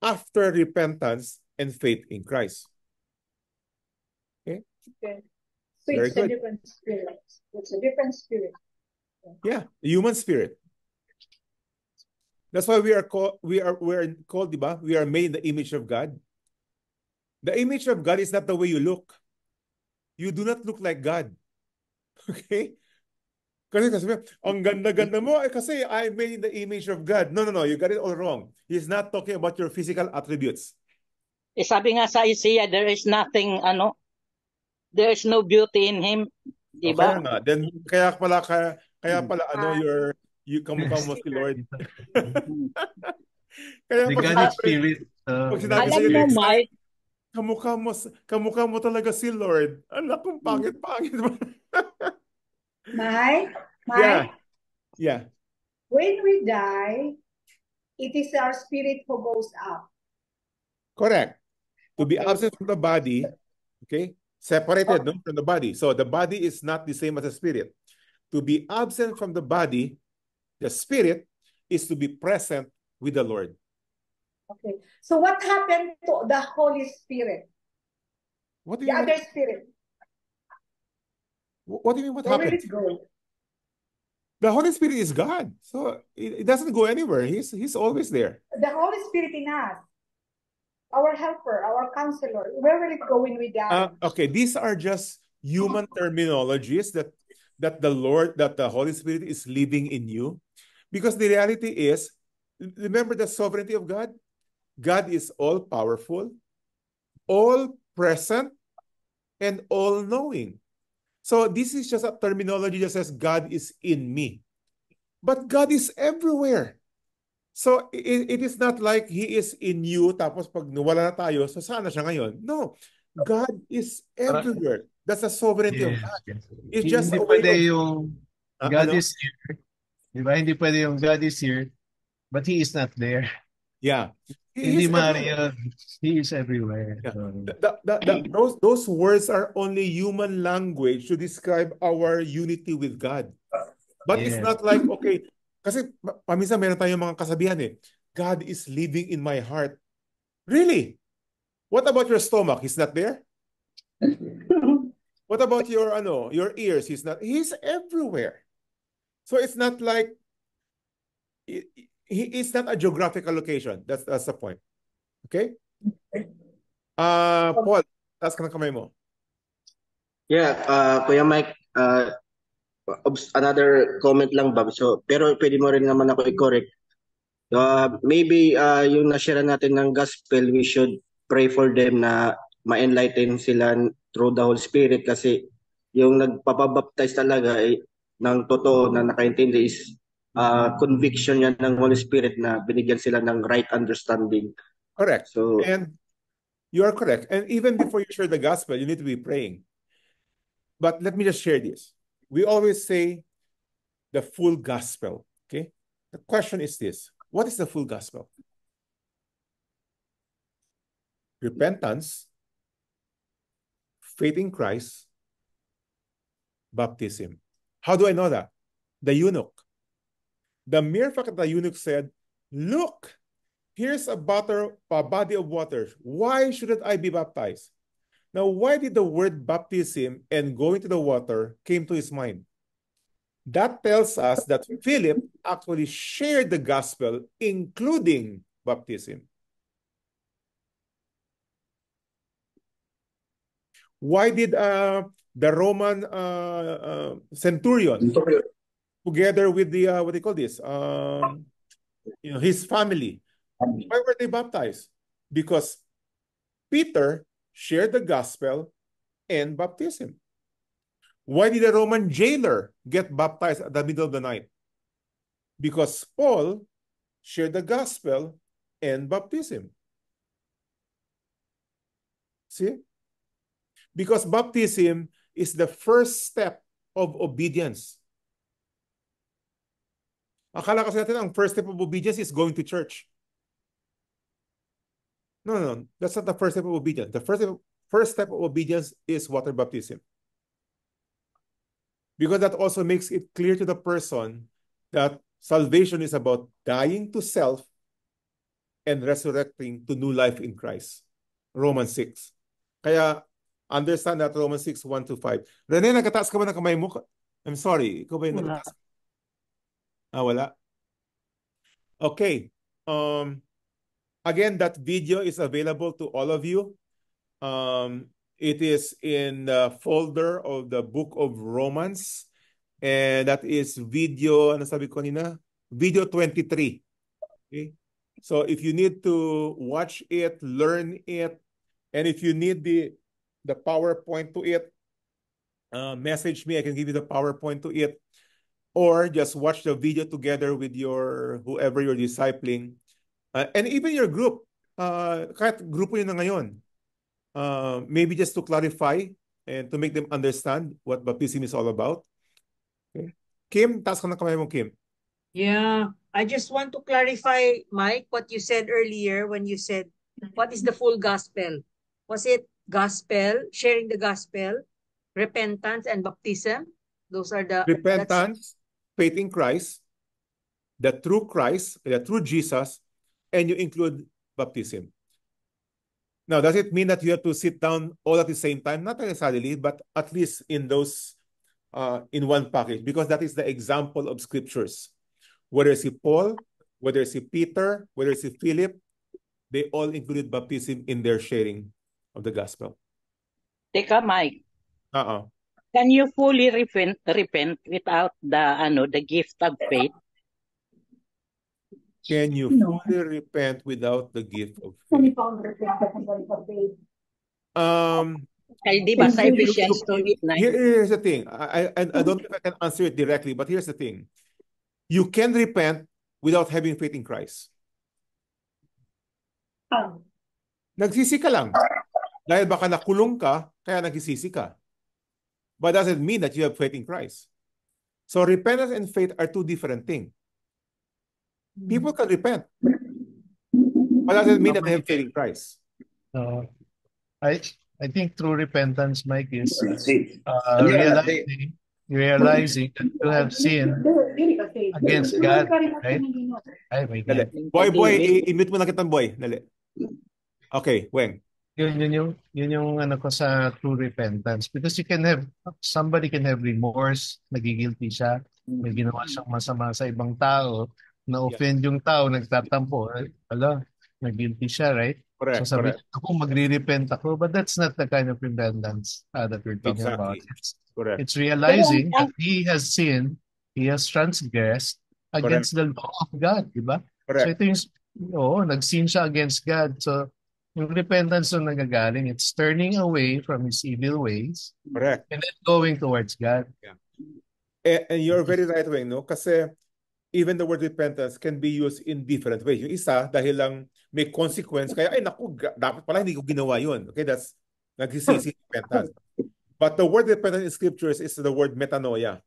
after repentance and faith in Christ. Okay. okay. So Very it's good. a different spirit. It's a different spirit. Yeah, human spirit. That's why we are called we are we are called, diba? We are made in the image of God. The image of God is not the way you look. You do not look like God. Okay? Kasi kasi ang ganda-ganda mo eh, kasi I made in the image of God. No, no, no, you got it all wrong. He's not talking about your physical attributes. Eh, sabi nga sa Isaiah, there is nothing, ano, there is no beauty in him. Diba? Okay, Then, kaya pala, kaya, kaya pala, ano, ah. your, you come come si Lord. Kaya The pag God sinabi, experience. Uh, pag sinabi Alam sa'yo, mo, Lex, Mark, kamukha mo, s- kamukha mo talaga si Lord. Anak kong pangit-pangit. Mike, Mike, yeah, yeah. when we die, it is our spirit who goes up. Correct. To be absent from the body, okay, separated oh. no, from the body. So the body is not the same as the spirit. To be absent from the body the spirit is to be present with the Lord. Okay. So what happened to the Holy Spirit? What do you the mean? other spirit. What do you mean? What Where happened? The Holy Spirit is God, so it, doesn't go anywhere. He's He's always there. The Holy Spirit in us, our helper, our counselor. Where will it go in with Uh, okay, these are just human terminologies that that the Lord, that the Holy Spirit is living in you. Because the reality is, remember the sovereignty of God? God is all-powerful, all-present, and all-knowing. So this is just a terminology that says God is in me. But God is everywhere. So it, it is not like He is in you tapos pag nawala na tayo, so na siya ngayon. No. God is everywhere. That's a sovereignty yes. of God. It's just Hindi a way pwede of, yung ah, God ano? is here, Di ba? Hindi pwede yung God is here, but He is not there. Yeah. He Hindi Mario, He is everywhere. Yeah. The, the, the, those, those words are only human language to describe our unity with God. But yeah. it's not like, okay, kasi paminsan meron tayong mga kasabihan eh, God is living in my heart. Really? What about your stomach? He's not there? What about your ano, your ears? He's not. He's everywhere. So it's not like it, is not a geographical location. That's that's the point. Okay? Uh, Paul, taas ka ng kamay mo. Yeah, uh, Kuya Mike, uh, another comment lang Bob. So, pero pwede mo rin naman ako i-correct. Uh, maybe uh, yung nashare natin ng gospel, we should pray for them na ma-enlighten sila through the Holy Spirit kasi yung nagpapabaptize talaga ay eh, ng totoo na nakaintindi is uh, conviction yan ng Holy Spirit na binigyan sila ng right understanding. Correct. So, and you are correct. And even before you share the gospel, you need to be praying. But let me just share this. We always say the full gospel. Okay. The question is this What is the full gospel? Repentance, faith in Christ, baptism. How do I know that? The eunuch. The mere fact that the eunuch said, Look, here's a, butter, a body of water. Why shouldn't I be baptized? Now, why did the word baptism and going to the water came to his mind? That tells us that Philip actually shared the gospel, including baptism. Why did uh, the Roman uh, uh, centurion, centurion, together with the uh, what do you call this? Um, you know, his family. family. Why were they baptized? Because Peter shared the gospel and baptism. Why did the Roman jailer get baptized at the middle of the night? Because Paul shared the gospel and baptism. See? Because baptism is the first step of obedience. Akala kasi natin ang first step of obedience is going to church. No, no, no. That's not the first step of obedience. The first step, first step of obedience is water baptism. Because that also makes it clear to the person that salvation is about dying to self and resurrecting to new life in Christ. Romans 6. Kaya Understand that Romans 6, 1 to 5. Rene, ka ba ng kamay mo? I'm sorry. Ikaw ba yung wala. Ah, wala? Okay. Um, again, that video is available to all of you. Um, it is in the folder of the Book of Romans. And that is video, ano sabi ko nina? Video 23. Okay? So if you need to watch it, learn it, and if you need the the PowerPoint to it. Uh, message me, I can give you the PowerPoint to it. Or just watch the video together with your whoever you're discipling. Uh, and even your group, uh, kahit grupo nyo na ngayon, uh, maybe just to clarify and to make them understand what baptism is all about. Okay. Kim, taas ka ng kamay mo, Kim. Yeah, I just want to clarify, Mike, what you said earlier when you said, what is the full gospel? Was it gospel, sharing the gospel, repentance and baptism. Those are the repentance, faith in Christ, the true Christ, the true Jesus, and you include baptism. Now, does it mean that you have to sit down all at the same time? Not necessarily, but at least in those uh, in one package, because that is the example of scriptures. Whether it's Paul, whether it's Peter, whether it's Philip, they all included baptism in their sharing of the gospel. Take a mic. uh oh. Can you fully repent, repent without the ano, the gift of faith? Can you no. fully repent without the gift of faith? Um, Here, here's the thing. I, I, I don't think I can answer it directly, but here's the thing. You can repent without having faith in Christ. Oh. Nagsisi ka lang. Dahil baka nakulong ka, kaya nagsisisi ka. But doesn't mean that you have faith in Christ. So repentance and faith are two different things. People can repent. But doesn't mean that they have faith in Christ. No. Uh, I I think true repentance, Mike, is uh, realizing, realizing that you have sinned against God, right? Ay, Boy, boy, i-mute mo na kitang boy. Dali. Okay, Weng yun, yun yung yun yung ano ko sa true repentance because you can have somebody can have remorse nagigilty siya may ginawa mm-hmm. siyang masama sa ibang tao na offend yeah. yung tao nagtatampo ala nagilty siya right correct, so sabi correct. ako magre-repent ako but that's not the kind of repentance uh, that we're talking exactly. about it's, correct. it's realizing that he has sinned he has transgressed against correct. the law of God diba ba so ito yung oh, nag-sin siya against God so yung repentance na nagagaling, it's turning away from his evil ways. Correct. And then going towards God. Yeah. And, and you're very right, Wayne, no? Kasi even the word repentance can be used in different ways. Yung isa, dahil lang may consequence, kaya, ay naku, dapat pala hindi ko ginawa yun. Okay, that's nagsisisi repentance. But the word repentance in scriptures is the word metanoia,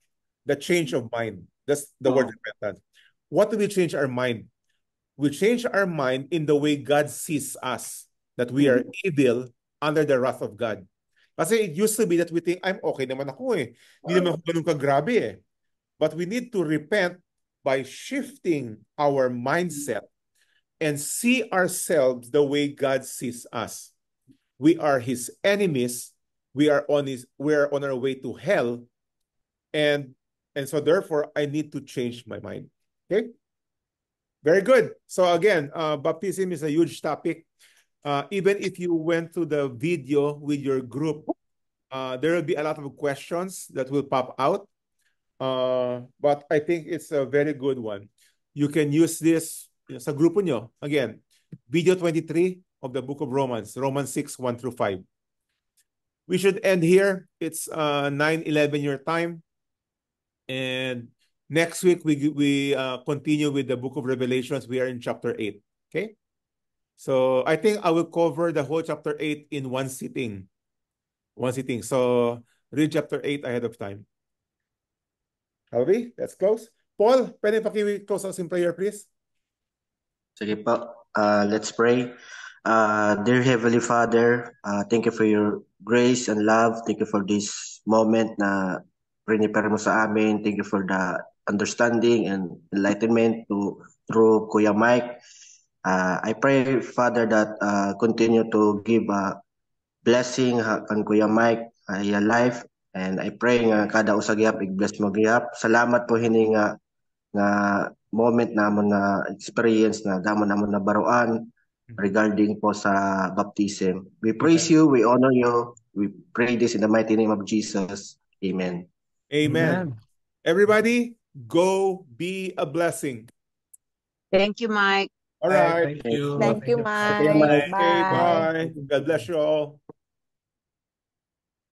the change of mind. That's the oh. word repentance. What do we change our mind? We change our mind in the way God sees us. that we are mm-hmm. evil under the wrath of God. Kasi it used to be that we think, I'm okay naman ako eh. Hindi naman ako ganun kagrabe eh. But we need to repent by shifting our mindset and see ourselves the way God sees us. We are his enemies. We are on his we are on our way to hell. And and so therefore I need to change my mind. Okay? Very good. So again, uh, baptism is a huge topic. Uh, even if you went to the video with your group, uh, there will be a lot of questions that will pop out. Uh, but I think it's a very good one. You can use this sa grupo nyo. Again, video 23 of the book of Romans, Romans 6, 1 through 5. We should end here. It's uh, 9, 11 your time. And next week, we, we uh, continue with the book of Revelations. We are in chapter 8. Okay? So I think I will cover the whole chapter 8 in one sitting. One sitting. So read chapter 8 ahead of time. Alvi, that's close. Paul, pwede paki-close us in prayer, please? Sige po. Uh, let's pray. Uh, dear Heavenly Father, uh, thank you for your grace and love. Thank you for this moment na priniper mo sa amin. Thank you for the understanding and enlightenment to through Kuya Mike. Uh, I pray, Father, that uh, continue to give a blessing uh, kan Kuya Mike, uh, iya life. And I pray nga kada usa i-bless mo gihap. Salamat po hini nga nga moment namon na experience na damon namon na baruan regarding po sa baptism. We praise you, we honor you. We pray this in the mighty name of Jesus. Amen. Amen. Amen. Everybody, go be a blessing. Thank you, Mike. All right. Thank you. Thank you, Mike. Bye. Bye. God bless you all.